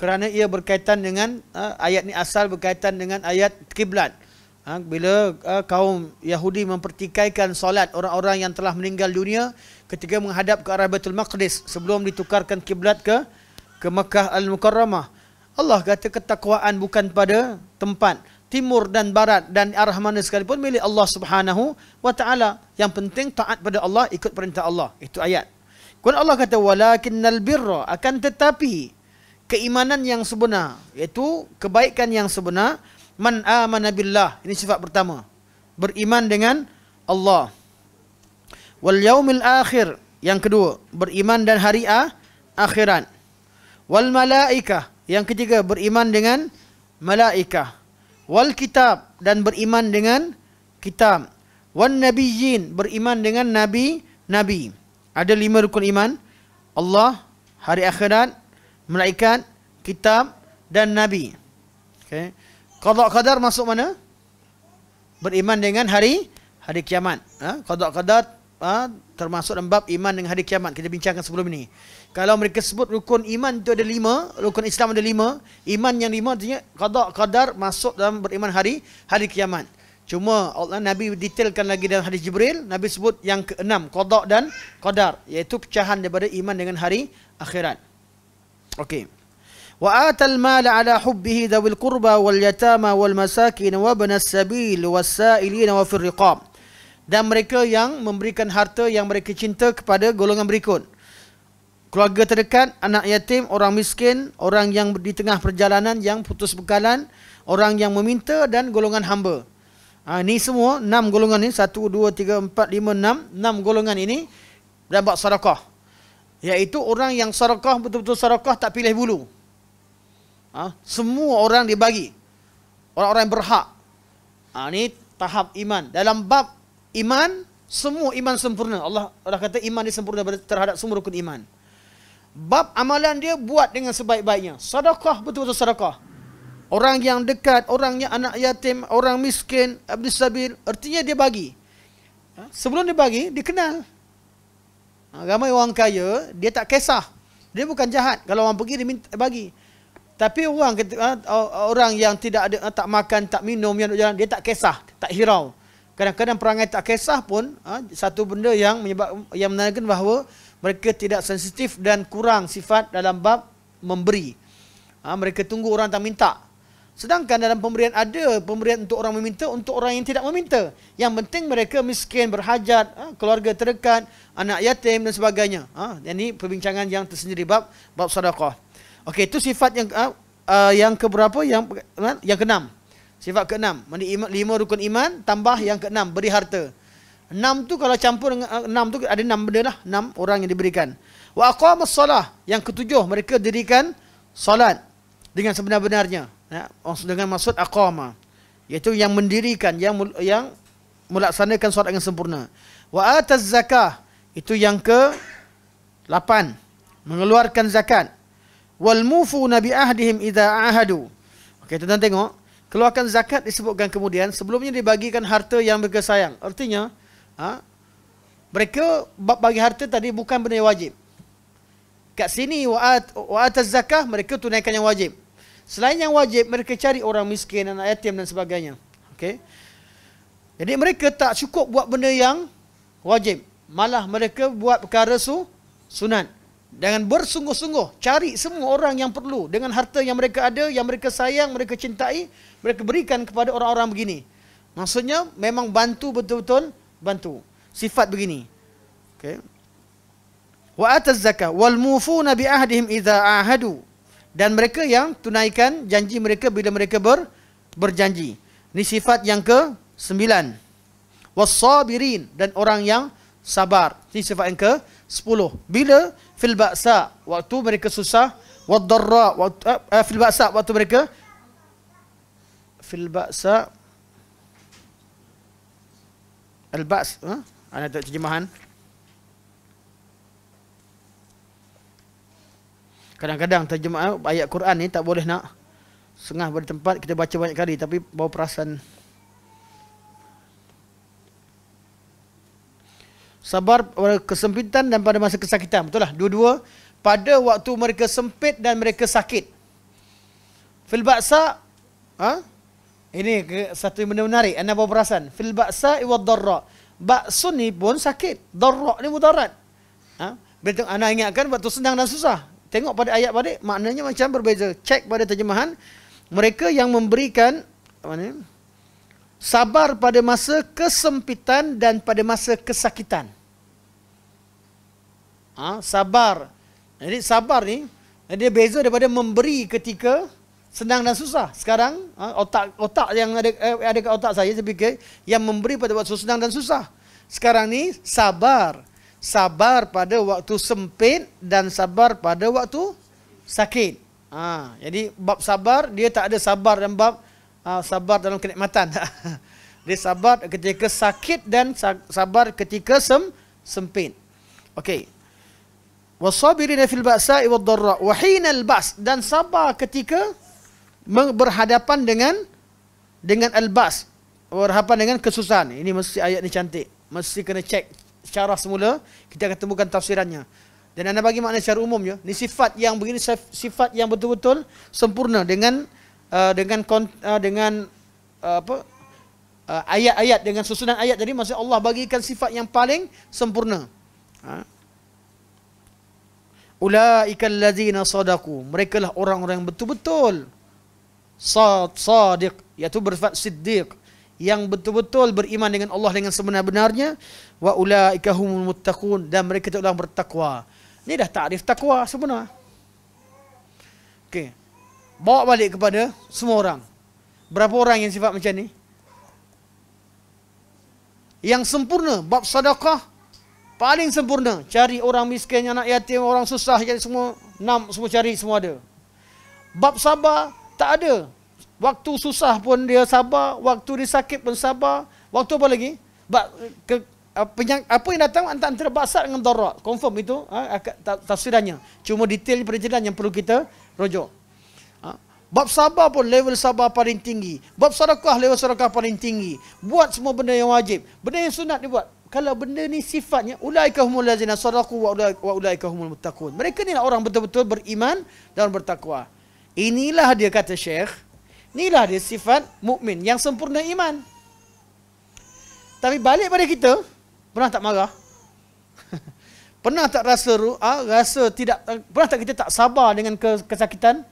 kerana ia berkaitan dengan ha, ayat ni asal berkaitan dengan ayat kiblat bila kaum Yahudi mempertikaikan solat orang-orang yang telah meninggal dunia ketika menghadap ke arah Baitul Maqdis sebelum ditukarkan kiblat ke ke Mekah Al-Mukarramah Allah kata ketakwaan bukan pada tempat timur dan barat dan arah mana sekalipun milik Allah Subhanahu wa taala. Yang penting taat pada Allah, ikut perintah Allah. Itu ayat. Kemudian Allah kata walakinnal birra akan tetapi keimanan yang sebenar iaitu kebaikan yang sebenar man amana billah. Ini sifat pertama. Beriman dengan Allah. Wal yaumil akhir yang kedua, beriman dan hari akhirat. Wal malaikah yang ketiga beriman dengan malaikah. Wal kitab dan beriman dengan kitab. Wan nabiyyin beriman dengan nabi nabi. Ada lima rukun iman. Allah, hari akhirat, malaikat, kitab dan nabi. Okey. Qada qadar masuk mana? Beriman dengan hari hari kiamat. Ha? Qada qadar ha? termasuk dalam bab iman dengan hari kiamat. Kita bincangkan sebelum ini. Kalau mereka sebut rukun iman itu ada lima, rukun Islam ada lima, iman yang lima artinya qada qadar masuk dalam beriman hari hari kiamat. Cuma Allah Nabi detailkan lagi dalam hadis Jibril, Nabi sebut yang keenam qada dan qadar iaitu pecahan daripada iman dengan hari akhirat. Okey. Wa atal mala ala hubbihi dawil qurba wal yatama wal masakin wa ibn sabil was sa'ilin wa firriqam Dan mereka yang memberikan harta yang mereka cinta kepada golongan berikut keluarga terdekat, anak yatim, orang miskin, orang yang di tengah perjalanan yang putus bekalan, orang yang meminta dan golongan hamba. Ha, ini semua, enam golongan ini, satu, dua, tiga, empat, lima, enam, enam golongan ini dapat sarakah. yaitu orang yang sarakah, betul-betul sarakah tak pilih bulu. Ha, semua orang dibagi. Orang-orang berhak. Ha, ini tahap iman. Dalam bab iman, semua iman sempurna. Allah, Allah kata iman ini sempurna terhadap semua rukun iman bab amalan dia buat dengan sebaik-baiknya. Sedekah betul-betul sedekah. Orang yang dekat, orang yang anak yatim, orang miskin, abdi sabil, artinya dia bagi. Ha? Sebelum dia bagi, dia kenal. Ha, ramai orang kaya, dia tak kisah. Dia bukan jahat. Kalau orang pergi, dia minta bagi. Tapi orang ha, orang yang tidak ada tak makan, tak minum, yang jalan, dia tak kisah, tak hirau. Kadang-kadang perangai tak kisah pun satu benda yang menyebab yang menarikkan bahawa mereka tidak sensitif dan kurang sifat dalam bab memberi. Ha, mereka tunggu orang tak minta. Sedangkan dalam pemberian ada pemberian untuk orang meminta, untuk orang yang tidak meminta. Yang penting mereka miskin, berhajat, ha, keluarga terdekat, anak yatim dan sebagainya. Ha, ini perbincangan yang tersendiri bab bab sedekah. Okey, itu sifat yang ha, uh, yang keberapa? Yang ha, yang keenam. Sifat keenam. lima rukun iman tambah yang keenam beri harta. Enam tu kalau campur dengan eh, enam tu ada enam benda lah. Enam orang yang diberikan. Wa aqamas salah. Yang ketujuh mereka dirikan salat. Dengan sebenar-benarnya. Ya, dengan maksud aqamah. Iaitu yang mendirikan. Yang yang melaksanakan solat dengan sempurna. Wa atas zakah. Itu yang ke lapan. Mengeluarkan zakat. Wal mufu nabi ahdihim idha ahadu. Okey, tuan-tuan tengok. Keluarkan zakat disebutkan kemudian. Sebelumnya dibagikan harta yang berkesayang. Artinya, Ha? Mereka bagi harta tadi bukan benda yang wajib. Kat sini wa'at wa zakah mereka tunaikan yang wajib. Selain yang wajib mereka cari orang miskin, anak yatim dan sebagainya. Okey. Jadi mereka tak cukup buat benda yang wajib. Malah mereka buat perkara su sunat. Dengan bersungguh-sungguh cari semua orang yang perlu dengan harta yang mereka ada, yang mereka sayang, mereka cintai, mereka berikan kepada orang-orang begini. Maksudnya memang bantu betul-betul bantu. Sifat begini. Okay. Wa atas zakah wal mufu nabi ahadim idza ahadu dan mereka yang tunaikan janji mereka bila mereka ber, berjanji. ni sifat yang ke sembilan. Wasabirin dan orang yang sabar. ni sifat yang ke sepuluh. Bila fil baksa waktu mereka susah wadarra waktu eh, eh, fil baksa waktu mereka fil baksa Al-Bas huh? Ha? Anda tak terjemahan Kadang-kadang terjemahan ayat Quran ni tak boleh nak Sengah pada tempat kita baca banyak kali Tapi bawa perasan Sabar pada kesempitan dan pada masa kesakitan Betul lah dua-dua Pada waktu mereka sempit dan mereka sakit Filbaksa Haa ini satu yang menarik. Anda bawa perasan. Fil baksa iwa darra. Baksu ni pun sakit. Darra ni mudarat. Ha? Bila tengok, anda ingatkan waktu senang dan susah. Tengok pada ayat pada maknanya macam berbeza. Cek pada terjemahan. Mereka yang memberikan apa ni, sabar pada masa kesempitan dan pada masa kesakitan. Ha? Sabar. Jadi sabar ni, dia beza daripada memberi ketika senang dan susah. Sekarang ha, otak otak yang ada eh, ada kat otak saya saya fikir yang memberi pada waktu senang dan susah. Sekarang ni sabar. Sabar pada waktu sempit dan sabar pada waktu sakit. Ha, jadi bab sabar dia tak ada sabar dalam bab ha, sabar dalam kenikmatan. *laughs* dia sabar ketika sakit dan sabar ketika sem, sempit. Okey. Wasabirina fil ba'sa'i wad-dharra wa hina al-ba's dan sabar ketika berhadapan dengan dengan Albas, berhadapan dengan kesusahan ini mesti ayat ni cantik mesti kena cek secara semula kita akan temukan tafsirannya dan anda bagi makna secara umum ya ni sifat yang begini sifat yang betul-betul sempurna dengan uh, dengan uh, dengan uh, apa uh, ayat-ayat uh, dengan susunan ayat jadi maksud Allah bagikan sifat yang paling sempurna ha ulaikal ladzina sadaku mereka lah orang-orang yang betul-betul sad sadiq yaitu bersifat siddiq yang betul-betul beriman dengan Allah dengan sebenar-benarnya wa ulaika humul muttaqun dan mereka itu orang bertakwa. Ini dah takrif takwa sebenar. Okey. Bawa balik kepada semua orang. Berapa orang yang sifat macam ni? Yang sempurna bab sedekah paling sempurna cari orang miskin anak yatim orang susah cari semua enam semua cari semua ada. Bab sabar tak ada. Waktu susah pun dia sabar, waktu dia sakit pun sabar, waktu apa lagi? But, ke, apa yang datang antara basar dengan darat. Confirm itu ha, tafsirannya. Cuma detail perjalanan yang perlu kita rojok. Ha? Bab sabar pun level sabar paling tinggi. Bab sadaqah level sadaqah paling tinggi. Buat semua benda yang wajib. Benda yang sunat dibuat. Kalau benda ni sifatnya ulaika humul ladzina sadaqu wa ulaika humul muttaqun. Mereka ni lah orang betul-betul beriman dan bertakwa. Inilah dia kata Syekh, inilah dia sifat mukmin yang sempurna iman. Tapi balik pada kita, pernah tak marah? *laughs* pernah tak rasa ha, rasa tidak pernah tak kita tak sabar dengan kesakitan?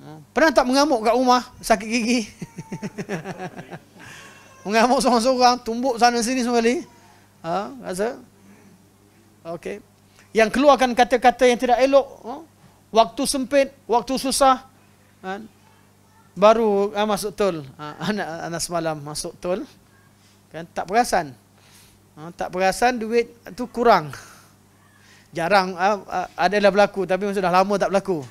Ah, pernah tak mengamuk kat rumah sakit gigi? *laughs* mengamuk seorang-seorang, tumbuk sana sini semua kali. Ha, rasa? Okey. Yang keluarkan kata-kata yang tidak elok, ha? waktu sempit, waktu susah, kan? baru ah, masuk tol. Ah, *laughs* anak, anak semalam masuk tol, kan? tak perasan. Ah, tak perasan duit tu kurang. Jarang ah, ah, ada lah berlaku tapi sudah lama tak berlaku.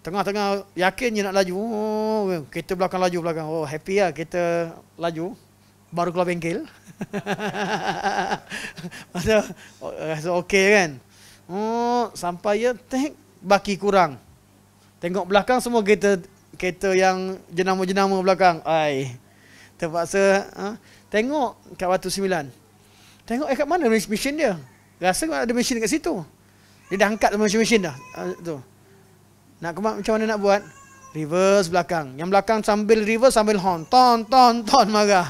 Tengah-tengah yakin je nak laju. Oh, kereta belakang laju belakang. Oh happy lah kita laju. Baru keluar bengkel. *laughs* Oh, rasa okey kan. Oh, sampai ya, tek, baki kurang. Tengok belakang semua kereta kereta yang jenama-jenama belakang. Ai. Terpaksa ha? tengok kat Batu Sembilan. Tengok eh, kat mana mesin dia. Rasa ada mesin kat situ. Dia dah angkat mesin-mesin dah. Ha, tu. Nak ke macam mana nak buat? Reverse belakang. Yang belakang sambil reverse sambil horn. Ton, ton, ton marah.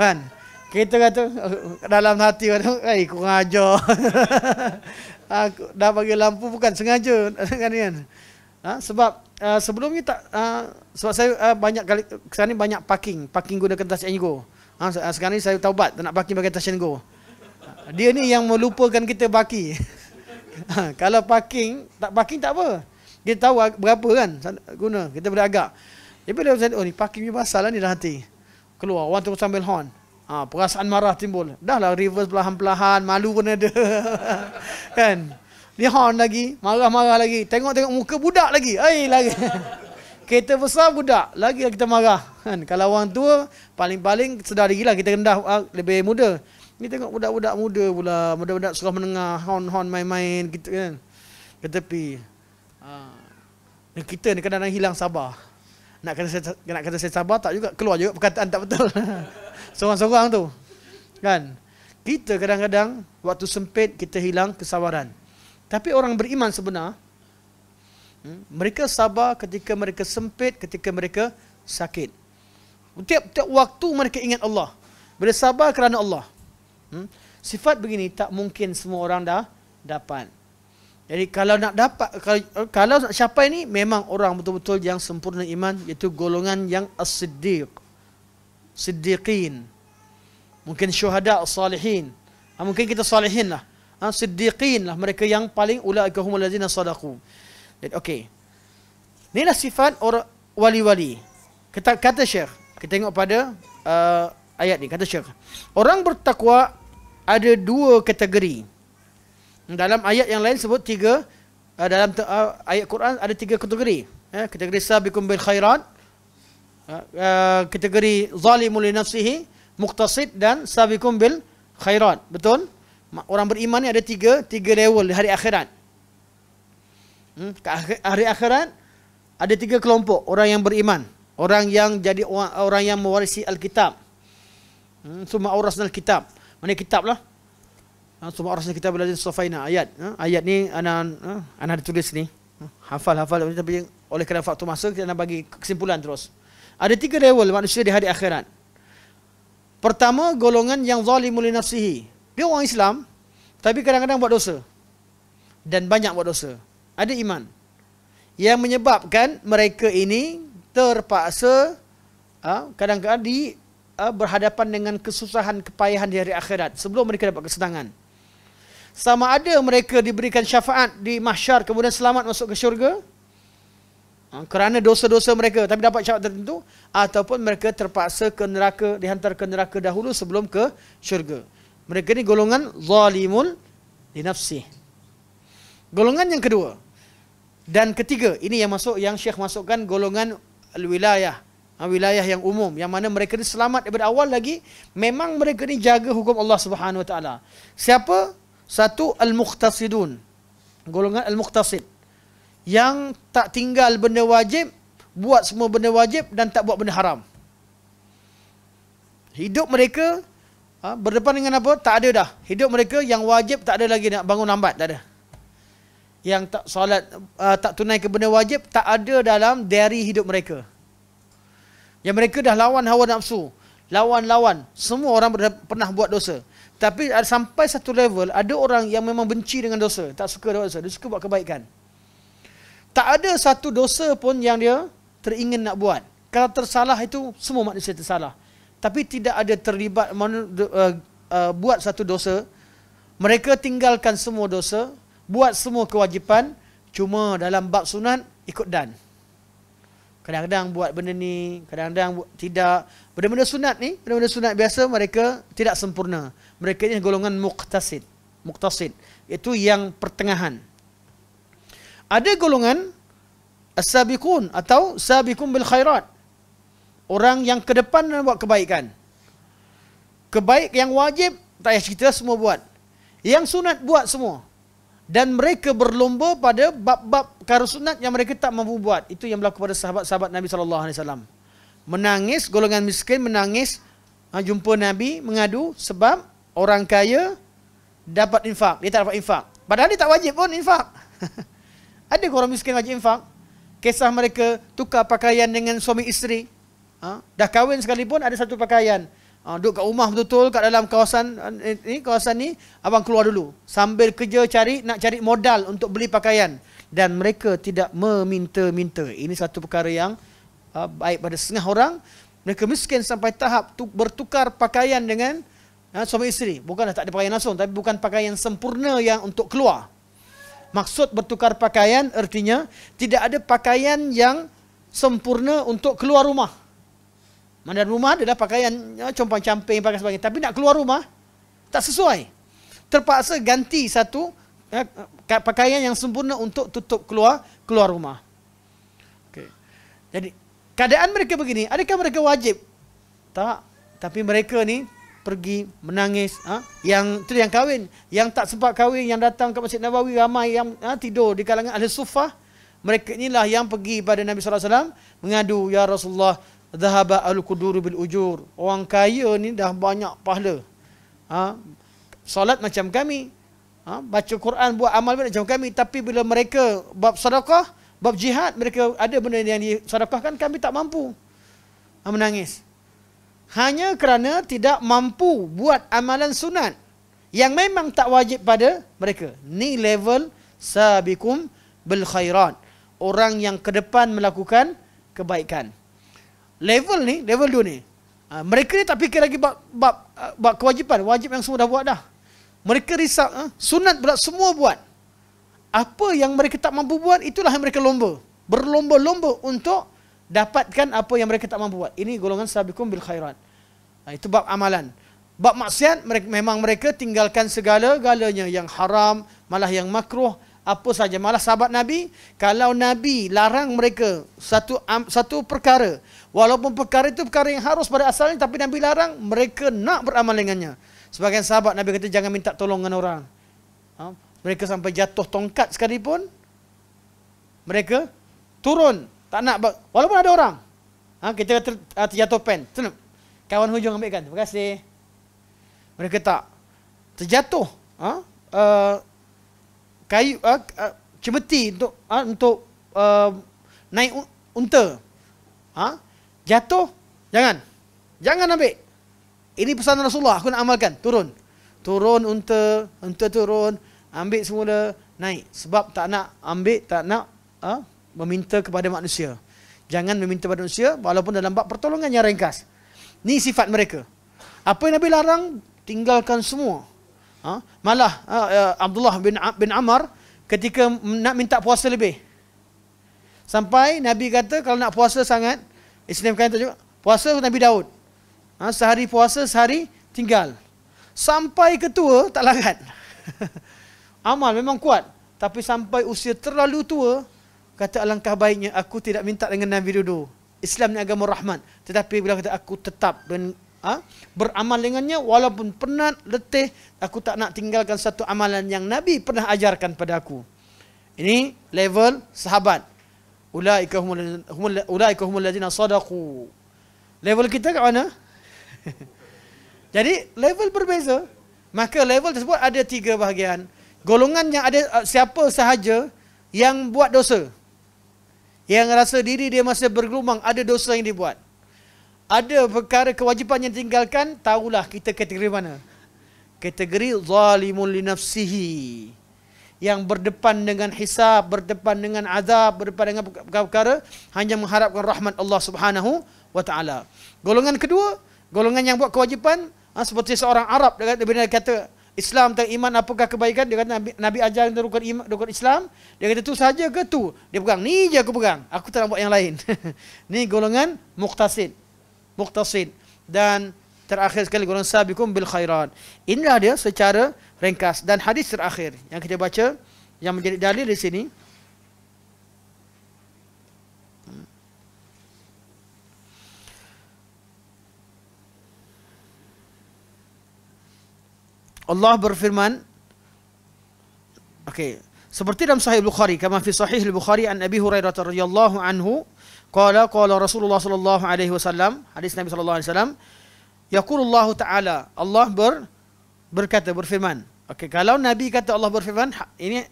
Kan? Kita kata oh, dalam hati kata, eh kurang ajar. *laughs* ha, dah bagi lampu bukan sengaja kan ha, sebab uh, sebelum ni tak uh, sebab saya uh, banyak kali sekarang ni banyak parking parking guna kertas and go ha, sekarang ni saya taubat tak nak parking pakai kertas and go dia ni yang melupakan kita baki ha, *laughs* kalau parking tak parking tak apa kita tahu berapa kan guna kita boleh agak tapi dia oh ni parking ni pasal lah ni dah hati keluar orang tu sambil horn Ha, perasaan marah timbul. Dahlah reverse perlahan-perlahan, malu pun ada. *laughs* kan? Lihon lagi, marah-marah lagi. Tengok-tengok muka budak lagi. Hei, lagi. *laughs* kereta besar budak, lagi lah kita marah. Kan? Kalau orang tua, paling-paling sedar diri lah. Kita rendah, ah, lebih muda. Ni tengok budak-budak muda pula. Budak-budak surah menengah, hon-hon main-main. Gitu, kan? Ke tepi. Ha. Kita ni kadang-kadang hilang sabar. Nak kata, saya, nak kata saya sabar, tak juga. Keluar juga perkataan tak betul. *laughs* seorang-seorang tu. Kan? Kita kadang-kadang waktu sempit kita hilang kesabaran. Tapi orang beriman sebenar hmm, mereka sabar ketika mereka sempit, ketika mereka sakit. Setiap setiap waktu mereka ingat Allah. Bila sabar kerana Allah. Hmm? Sifat begini tak mungkin semua orang dah dapat. Jadi kalau nak dapat kalau, kalau nak capai ni memang orang betul-betul yang sempurna iman iaitu golongan yang as-siddiq siddiqin mungkin syuhada salihin ha, mungkin kita salihin lah ha, siddiqin lah mereka yang paling ulaika humul ladzina sadaqu dan inilah sifat orang wali-wali kata kata syekh kita tengok pada uh, ayat ni kata syekh orang bertakwa ada dua kategori dalam ayat yang lain sebut tiga uh, dalam uh, ayat Quran ada tiga kategori eh, kategori sabikum bil khairat Eh, eh, kategori zalimul li nafsihi muqtasid dan Sabiqum bil khairat betul orang beriman ni ada tiga tiga level di hari akhirat hmm hari akhirat ada tiga kelompok orang yang beriman orang yang jadi orang, orang yang mewarisi alkitab hmm summa awrasna alkitab mana Kitab lah? Ha, summa awrasna kitab ladzina safaina ayat ha, ayat ni ana ha, ana tulis ni hafal hafal tapi oleh kerana faktor masa kita nak bagi kesimpulan terus ada tiga level manusia di hari akhirat. Pertama, golongan yang zalimu li nafsihi. Dia orang Islam, tapi kadang-kadang buat dosa. Dan banyak buat dosa. Ada iman. Yang menyebabkan mereka ini terpaksa ah, kadang-kadang di ah, berhadapan dengan kesusahan, kepayahan di hari akhirat. Sebelum mereka dapat kesenangan. Sama ada mereka diberikan syafaat di mahsyar kemudian selamat masuk ke syurga. Ha, kerana dosa-dosa mereka tapi dapat syarat tertentu ataupun mereka terpaksa ke neraka dihantar ke neraka dahulu sebelum ke syurga mereka ni golongan zalimul dinafsih golongan yang kedua dan ketiga ini yang masuk yang syekh masukkan golongan wilayah ha, wilayah yang umum yang mana mereka ni selamat daripada awal lagi memang mereka ni jaga hukum Allah Subhanahu Wa Taala siapa satu al-muqtasidun golongan al-muqtasid yang tak tinggal benda wajib, buat semua benda wajib dan tak buat benda haram. Hidup mereka ha, berdepan dengan apa? Tak ada dah. Hidup mereka yang wajib tak ada lagi nak bangun lambat, tak ada. Yang tak solat, uh, tak tunai ke benda wajib, tak ada dalam dari hidup mereka. Yang mereka dah lawan hawa nafsu. Lawan-lawan. Semua orang berdep- pernah buat dosa. Tapi sampai satu level, ada orang yang memang benci dengan dosa. Tak suka dosa. Dia suka buat kebaikan tak ada satu dosa pun yang dia teringin nak buat. Kalau tersalah itu semua manusia tersalah. Tapi tidak ada terlibat uh, uh, buat satu dosa. Mereka tinggalkan semua dosa, buat semua kewajipan cuma dalam bab sunat ikut dan. Kadang-kadang buat benda ni, kadang-kadang tidak. Benda-benda sunat ni, benda-benda sunat biasa mereka tidak sempurna. Mereka ni golongan muqtasid. Muqtasid. Itu yang pertengahan. Ada golongan as-sabiqun atau sabiqun bil khairat. Orang yang ke depan dan buat kebaikan. Kebaik yang wajib tak payah cerita semua buat. Yang sunat buat semua. Dan mereka berlomba pada bab-bab perkara sunat yang mereka tak mampu buat. Itu yang berlaku pada sahabat-sahabat Nabi sallallahu alaihi wasallam. Menangis golongan miskin menangis ha, jumpa Nabi mengadu sebab orang kaya dapat infak. Dia tak dapat infak. Padahal dia tak wajib pun infak. *laughs* Ada orang miskin wajib infak. Kisah mereka tukar pakaian dengan suami isteri. Ha? Dah kahwin sekalipun ada satu pakaian. Ha, duduk kat rumah betul-betul kat dalam kawasan ha, ni, kawasan ni. Abang keluar dulu. Sambil kerja cari, nak cari modal untuk beli pakaian. Dan mereka tidak meminta-minta. Ini satu perkara yang ha, baik pada setengah orang. Mereka miskin sampai tahap tu, bertukar pakaian dengan ha, suami isteri. Bukanlah tak ada pakaian langsung. Tapi bukan pakaian sempurna yang untuk keluar. Maksud bertukar pakaian artinya tidak ada pakaian yang sempurna untuk keluar rumah. Mana rumah adalah pakaian ya, compang-camping pakai sebagainya. Tapi nak keluar rumah, tak sesuai. Terpaksa ganti satu ya, pakaian yang sempurna untuk tutup keluar keluar rumah. Okay. Jadi, keadaan mereka begini, adakah mereka wajib? Tak. Tapi mereka ni pergi menangis ha? yang tu yang kahwin yang tak sempat kahwin yang datang ke Masjid Nabawi ramai yang ha, tidur di kalangan ahli sufah mereka inilah yang pergi pada Nabi Sallallahu Alaihi Wasallam mengadu ya Rasulullah zahaba al quduru bil ujur orang kaya ni dah banyak pahala ha? solat macam kami ha? baca Quran buat amal macam kami tapi bila mereka bab sedekah bab jihad mereka ada benda yang disedekahkan kami tak mampu ha, menangis hanya kerana tidak mampu buat amalan sunat yang memang tak wajib pada mereka. Ni level sabikum bil khairat. Orang yang ke depan melakukan kebaikan. Level ni, level dua ni. Ah, mereka ni tak fikir lagi ah, bab, kewajipan. Wajib yang semua dah buat dah. Mereka risau. Eh? Sunat pula semua buat. Apa yang mereka tak mampu buat, itulah yang mereka lomba. Berlomba-lomba untuk dapatkan apa yang mereka tak mampu buat. Ini golongan sabiqun bil khairat. Ha, itu bab amalan. Bab maksiat mereka, memang mereka tinggalkan segala-galanya yang haram, malah yang makruh, apa saja malah sahabat Nabi kalau Nabi larang mereka satu satu perkara walaupun perkara itu perkara yang harus pada asalnya tapi Nabi larang mereka nak beramal dengannya sebagai sahabat Nabi kata jangan minta tolong dengan orang ha? mereka sampai jatuh tongkat sekalipun mereka turun tak nak walaupun ada orang. Ha kita ter, ha, terjatuh pen. Tengok. Kawan hujung ambilkan. Terima kasih. Mereka tak terjatuh. Ha? Uh, kayu uh, uh, cemeti untuk uh, untuk uh, naik unta. Ha? Jatuh jangan. Jangan ambil. Ini pesan Rasulullah aku nak amalkan. Turun. Turun unta, unta turun, ambil semula, naik. Sebab tak nak ambil, tak nak uh, meminta kepada manusia. Jangan meminta kepada manusia walaupun dalam bab pertolongan yang ringkas. Ni sifat mereka. Apa yang Nabi larang tinggalkan semua. Ha? Malah ha, eh, Abdullah bin bin Amr ketika nak minta puasa lebih. Sampai Nabi kata kalau nak puasa sangat, Islam kan tak juga. Puasa Nabi Daud. Ha, sehari puasa, sehari tinggal. Sampai ketua tak larat. *laughs* Amal memang kuat. Tapi sampai usia terlalu tua, Kata alangkah baiknya aku tidak minta dengan Nabi dulu. Islam ni agama rahmat. Tetapi bila kata aku tetap ben, ha? beramal dengannya walaupun penat, letih. Aku tak nak tinggalkan satu amalan yang Nabi pernah ajarkan pada aku. Ini level sahabat. Ula'ika sadaku. Level kita kat mana? *laughs* Jadi level berbeza. Maka level tersebut ada tiga bahagian. Golongan yang ada uh, siapa sahaja yang buat dosa. Yang rasa diri dia masih bergelumang ada dosa yang dibuat. Ada perkara kewajipan yang tinggalkan, tahulah kita kategori mana. Kategori zalimun li Yang berdepan dengan hisab, berdepan dengan azab, berdepan dengan perkara hanya mengharapkan rahmat Allah Subhanahu wa taala. Golongan kedua, golongan yang buat kewajipan ha, seperti seorang Arab dia kata Islam tentang iman apakah kebaikan dia kata Nabi, Nabi ajar tentang rukun iman rukun Islam dia kata tu saja ke tu dia pegang ni je aku pegang aku tak nak buat yang lain *laughs* ni golongan muqtasid muqtasid dan terakhir sekali golongan sabiqun bil khairat inilah dia secara ringkas dan hadis terakhir yang kita baca yang menjadi dalil di sini Allah berfirman Okey seperti dalam Sahih Bukhari kama fi Sahih Bukhari an Abi Hurairah radhiyallahu anhu qala qala Rasulullah sallallahu alaihi wasallam hadis Nabi sallallahu alaihi wasallam Allah taala Allah ber berkata berfirman okey kalau nabi kata Allah berfirman ha, ini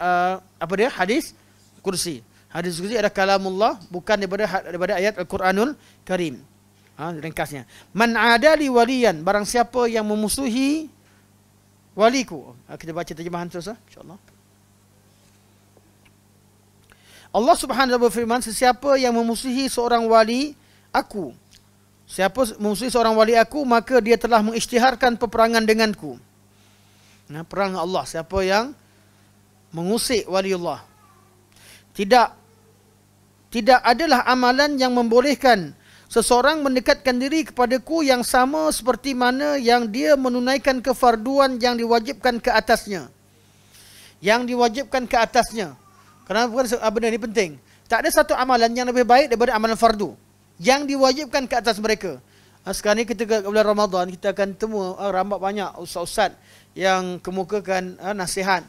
uh, apa dia hadis kursi hadis kursi adalah kalamullah bukan daripada ha, daripada ayat Al-Quranul Karim ha ringkasnya man adali waliyan barang siapa yang memusuhi Waliku. Ha, kita baca terjemahan terus ah. Insya-Allah. Allah Subhanahu wa berfirman, sesiapa yang memusuhi seorang wali aku, siapa memusuhi seorang wali aku, maka dia telah mengisytiharkan peperangan denganku. Nah, perang Allah, siapa yang mengusik wali Allah. Tidak tidak adalah amalan yang membolehkan Seseorang mendekatkan diri kepadaku yang sama seperti mana yang dia menunaikan kefarduan yang diwajibkan ke atasnya. Yang diwajibkan ke atasnya. Kenapa ah, benda ini penting? Tak ada satu amalan yang lebih baik daripada amalan fardu. Yang diwajibkan ke atas mereka. Ah, sekarang ini kita ke bulan Ramadan, kita akan temu ah, rambat banyak ustaz-ustaz yang kemukakan nasihat.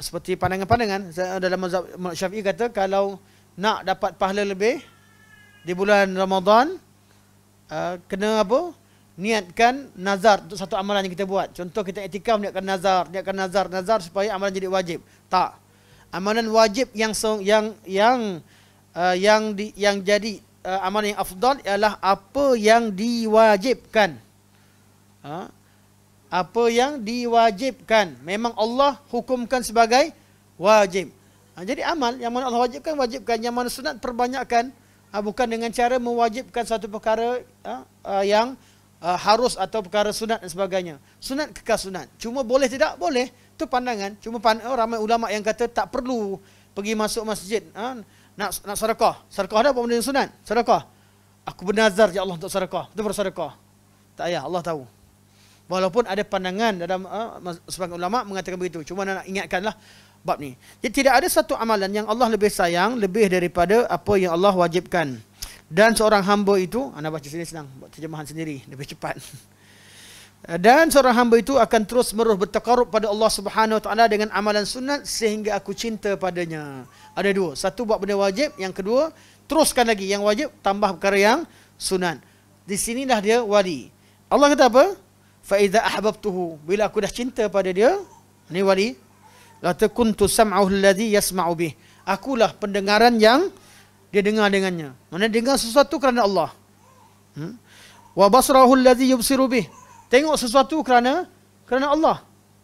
Seperti pandangan-pandangan dalam mazhab syafi'i kata kalau nak dapat pahala lebih di bulan Ramadan uh, kena apa? Niatkan nazar untuk satu amalan yang kita buat. Contoh kita etikaf niatkan nazar, niatkan nazar, nazar supaya amalan jadi wajib. Tak. Amalan wajib yang yang yang uh, yang di, yang jadi uh, amalan yang afdal ialah apa yang diwajibkan. Ha? Apa yang diwajibkan. Memang Allah hukumkan sebagai wajib. Ha, jadi amal yang mana Allah wajibkan, wajibkan. Yang mana sunat, perbanyakkan ha, bukan dengan cara mewajibkan satu perkara ha, uh, yang uh, harus atau perkara sunat dan sebagainya. Sunat kekal sunat. Cuma boleh tidak? Boleh. Itu pandangan. Cuma pan- oh, ramai ulama yang kata tak perlu pergi masuk masjid ha, nak nak sedekah. Sedekah ada apa benda yang sunat? Sedekah. Aku bernazar ya Allah untuk sedekah. Itu bersedekah. Tak payah, Allah tahu. Walaupun ada pandangan dalam uh, sebagian ulama mengatakan begitu. Cuma nak ingatkanlah bab ni. Jadi tidak ada satu amalan yang Allah lebih sayang lebih daripada apa yang Allah wajibkan. Dan seorang hamba itu, anda baca sini senang, buat terjemahan sendiri, lebih cepat. *laughs* Dan seorang hamba itu akan terus menerus bertakarub pada Allah Subhanahu Wa Taala dengan amalan sunat sehingga aku cinta padanya. Ada dua, satu buat benda wajib, yang kedua teruskan lagi yang wajib tambah perkara yang sunat. Di sini dah dia wali. Allah kata apa? Fa iza ahbabtuhu bila aku dah cinta pada dia, ni wali, Lata kuntu sam'ahu alladhi yasma'u bih. Akulah pendengaran yang dia dengar dengannya. Mana dengar sesuatu kerana Allah. Hmm? Wa basrahu alladhi yubsiru bih. Tengok sesuatu kerana kerana Allah.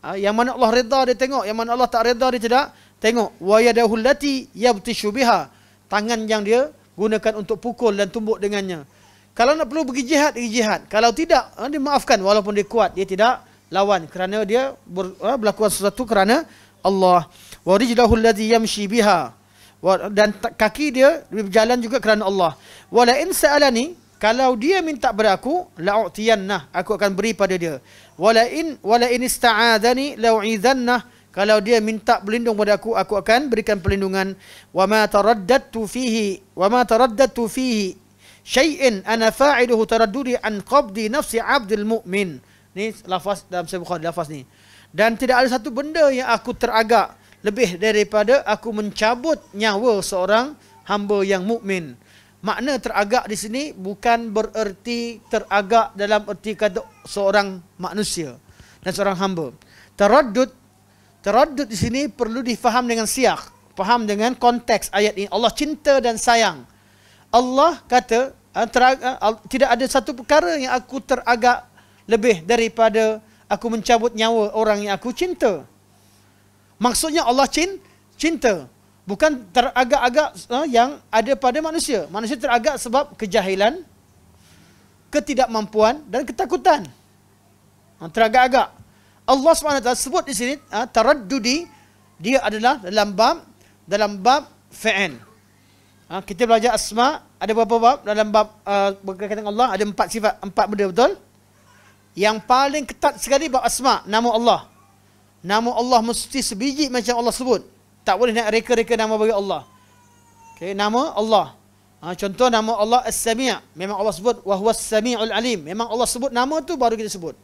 Ha, yang mana Allah redha dia tengok, yang mana Allah tak redha dia tidak tengok. Wa yadahu allati yabtishu biha. Tangan yang dia gunakan untuk pukul dan tumbuk dengannya. Kalau nak perlu pergi jihad, pergi jihad. Kalau tidak, ha, dia maafkan walaupun dia kuat, dia tidak lawan kerana dia ber, ha, berlakuan sesuatu kerana Allah wa rijlahu allazi yamshi biha dan kaki dia berjalan juga kerana Allah wala in kalau dia minta beraku, aku la'utiyanna aku akan beri pada dia wala in wala in ista'adani kalau dia minta berlindung pada aku aku akan berikan perlindungan wa ma taraddadtu fihi wa ma taraddadtu fihi syai'in ana fa'iluhu taraddudi an qabdi nafsi 'abdul mu'min ni lafaz dalam sebuah lafaz ni dan tidak ada satu benda yang aku teragak lebih daripada aku mencabut nyawa seorang hamba yang mukmin. Makna teragak di sini bukan bererti teragak dalam erti kata seorang manusia dan seorang hamba. Teradud, teradud di sini perlu difaham dengan siak, faham dengan konteks ayat ini. Allah cinta dan sayang. Allah kata eh, eh, tidak ada satu perkara yang aku teragak lebih daripada aku mencabut nyawa orang yang aku cinta. Maksudnya Allah cin, cinta. Bukan teragak-agak eh, yang ada pada manusia. Manusia teragak sebab kejahilan, ketidakmampuan dan ketakutan. Ha, teragak-agak. Allah SWT sebut di sini, ha, taraddudi, dia adalah dalam bab, dalam bab fi'an. Ha, kita belajar asma ada beberapa bab dalam bab uh, berkaitan Allah ada empat sifat empat benda betul yang paling ketat sekali bab asma nama Allah. Nama Allah mesti sebiji macam Allah sebut. Tak boleh nak reka-reka nama bagi Allah. Okay, nama Allah. Ha, contoh nama Allah As-Sami'a. Memang Allah sebut wahwa As-Sami'ul Alim. Memang Allah sebut nama tu baru kita sebut.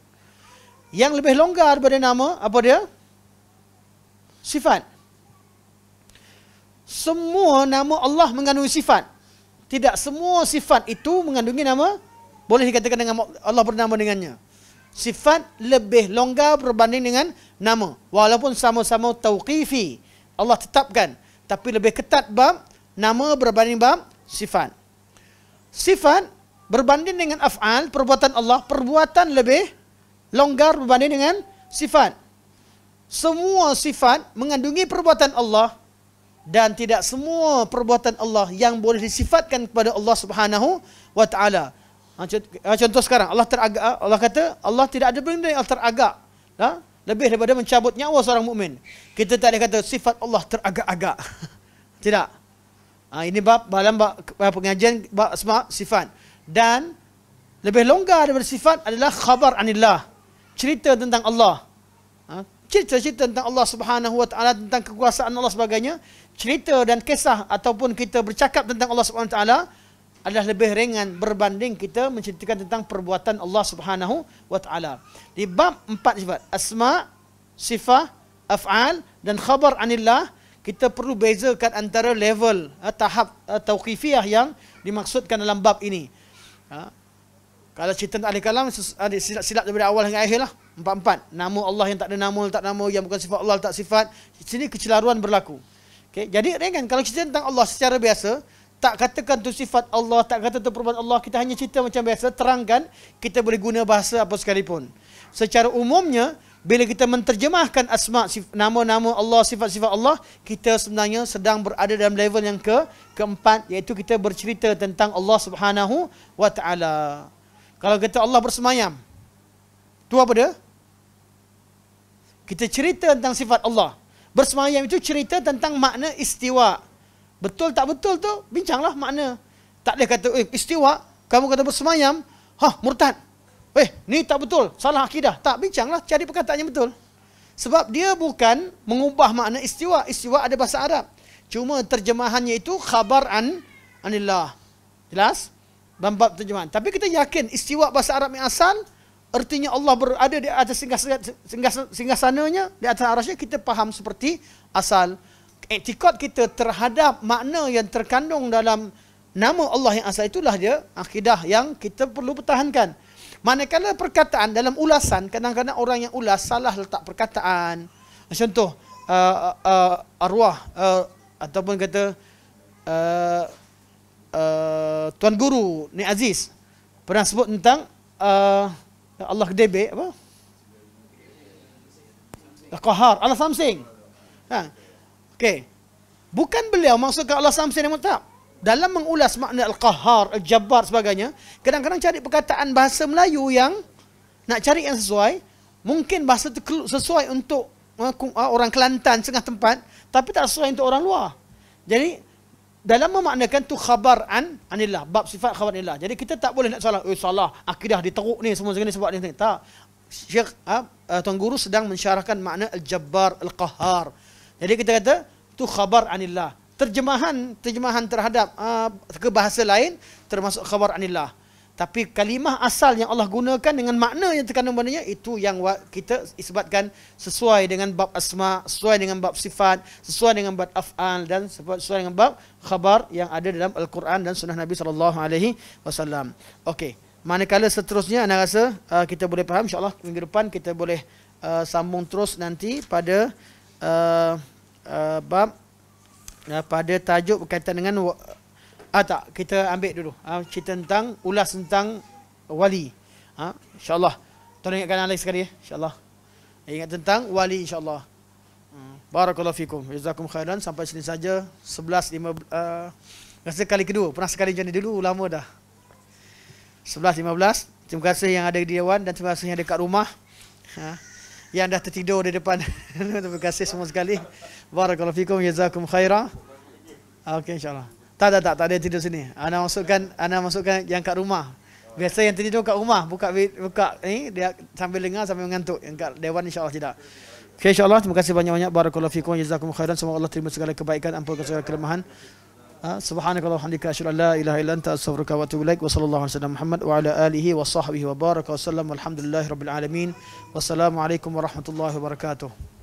Yang lebih longgar daripada nama apa dia? Sifat. Semua nama Allah mengandungi sifat. Tidak semua sifat itu mengandungi nama boleh dikatakan dengan Allah bernama dengannya sifat lebih longgar berbanding dengan nama. Walaupun sama-sama tauqifi. Allah tetapkan. Tapi lebih ketat bab nama berbanding bab sifat. Sifat berbanding dengan af'al, perbuatan Allah, perbuatan lebih longgar berbanding dengan sifat. Semua sifat mengandungi perbuatan Allah dan tidak semua perbuatan Allah yang boleh disifatkan kepada Allah Subhanahu wa taala. Ha, contoh, ha, contoh sekarang Allah teragak ha, Allah kata Allah tidak ada benda yang teragak ha? lebih daripada mencabut nyawa seorang mukmin. Kita tak ada kata sifat Allah teragak-agak. *laughs* tidak. Ha, ini bab dalam bab, bab pengajian bab asma sifat dan lebih longgar daripada sifat adalah khabar anillah. Cerita tentang Allah. Ha? Cerita-cerita tentang Allah Subhanahu Wa Taala tentang kekuasaan Allah sebagainya. Cerita dan kisah ataupun kita bercakap tentang Allah Subhanahu Wa Taala adalah lebih ringan berbanding kita menceritakan tentang perbuatan Allah Subhanahu wa taala. Di bab empat sifat, asma, sifat, af'al dan khabar anillah, kita perlu bezakan antara level eh, tahap eh, tauqifiyah yang dimaksudkan dalam bab ini. Ha? Kalau cerita tentang kalam, ada silap-silap daripada awal hingga akhirlah Empat-empat. Nama Allah yang tak ada nama, tak nama, yang bukan sifat Allah, tak sifat. Di sini kecelaruan berlaku. Okay? Jadi ringan. Kalau cerita tentang Allah secara biasa, tak katakan tu sifat Allah, tak kata tu perbuatan Allah, kita hanya cerita macam biasa, terangkan, kita boleh guna bahasa apa sekalipun. Secara umumnya, bila kita menterjemahkan asma nama-nama Allah, sifat-sifat Allah, kita sebenarnya sedang berada dalam level yang ke keempat, iaitu kita bercerita tentang Allah subhanahu wa ta'ala. Kalau kita Allah bersemayam, tu apa dia? Kita cerita tentang sifat Allah. Bersemayam itu cerita tentang makna istiwa' Betul tak betul tu, bincanglah makna. Tak dia kata, eh, istiwa, kamu kata bersemayam, ha, murtad. Eh, ni tak betul, salah akidah. Tak, bincanglah, cari perkataan yang betul. Sebab dia bukan mengubah makna istiwa. Istiwa ada bahasa Arab. Cuma terjemahannya itu khabar an anillah. Jelas? Bambab terjemahan. Tapi kita yakin istiwa bahasa Arab yang asal, artinya Allah berada di atas singgah, singgah, singgah sananya, di atas arasnya, kita faham seperti Asal iktikad kita terhadap makna yang terkandung dalam nama Allah yang asal itulah dia akidah yang kita perlu pertahankan. Manakala perkataan dalam ulasan, kadang-kadang orang yang ulas salah letak perkataan. Contoh, uh, uh, uh, arwah uh, ataupun kata uh, uh, Tuan Guru ni Aziz pernah sebut tentang uh, Allah Kedebe apa? Al-Qahar, Allah Samsing. Ha. Okay, Bukan beliau maksudkan Allah Samsir yang Mutab. Dalam mengulas makna Al-Qahar, Al-Jabbar sebagainya, kadang-kadang cari perkataan bahasa Melayu yang nak cari yang sesuai, mungkin bahasa itu sesuai untuk eh, eh, orang Kelantan setengah tempat, tapi tak sesuai untuk orang luar. Jadi, dalam memaknakan tu khabar an anillah, bab sifat khabar anillah. Jadi kita tak boleh nak salah, eh salah, akidah diteruk ni semua segini sebab ni. Tak. Syekh, ha, Tuan Guru sedang mensyarahkan makna Al-Jabbar, Al-Qahar. Jadi kita kata tu khabar anillah. Terjemahan terjemahan terhadap uh, ke bahasa lain termasuk khabar anillah. Tapi kalimah asal yang Allah gunakan dengan makna yang terkandung padanya itu yang kita isbatkan sesuai dengan bab asma, sesuai dengan bab sifat, sesuai dengan bab af'al dan sesuai dengan bab khabar yang ada dalam Al-Quran dan sunnah Nabi sallallahu alaihi wasallam. Okey. Manakala seterusnya anda rasa uh, kita boleh faham insya-Allah minggu depan kita boleh uh, sambung terus nanti pada uh, uh, bab uh, pada tajuk berkaitan dengan wa- ah tak kita ambil dulu uh, cerita tentang ulas tentang wali ha uh, insyaallah tolong ingatkan lagi sekali ya insyaallah ingat tentang wali insyaallah hmm. barakallahu fikum jazakum khairan sampai sini saja 11.5 uh, rasa kali kedua pernah sekali macam dulu lama dah 11.15 terima kasih yang ada di dewan dan terima kasih yang ada kat rumah ha uh yang dah tertidur di depan. *laughs* Terima kasih semua sekali. Barakallahu fikum yazakum khairan. Okey insyaallah. Tak ada tak, tak ada tidur sini. Ana masukkan ana masukkan yang kat rumah. Biasa yang tertidur kat rumah buka buka ni eh, dia sambil dengar sambil mengantuk yang kat dewan insyaallah tidak. Okey insyaallah terima kasih banyak-banyak barakallahu fikum yazakum khairan semoga Allah terima segala kebaikan ampunkan segala kelemahan. سبحانك اللهم وبحمدك اشهد ان لا اله الا انت استغفرك واتوب اليك وصلى الله على سيدنا محمد وعلى اله وصحبه وبارك وسلم والحمد لله رب العالمين والسلام عليكم ورحمه الله وبركاته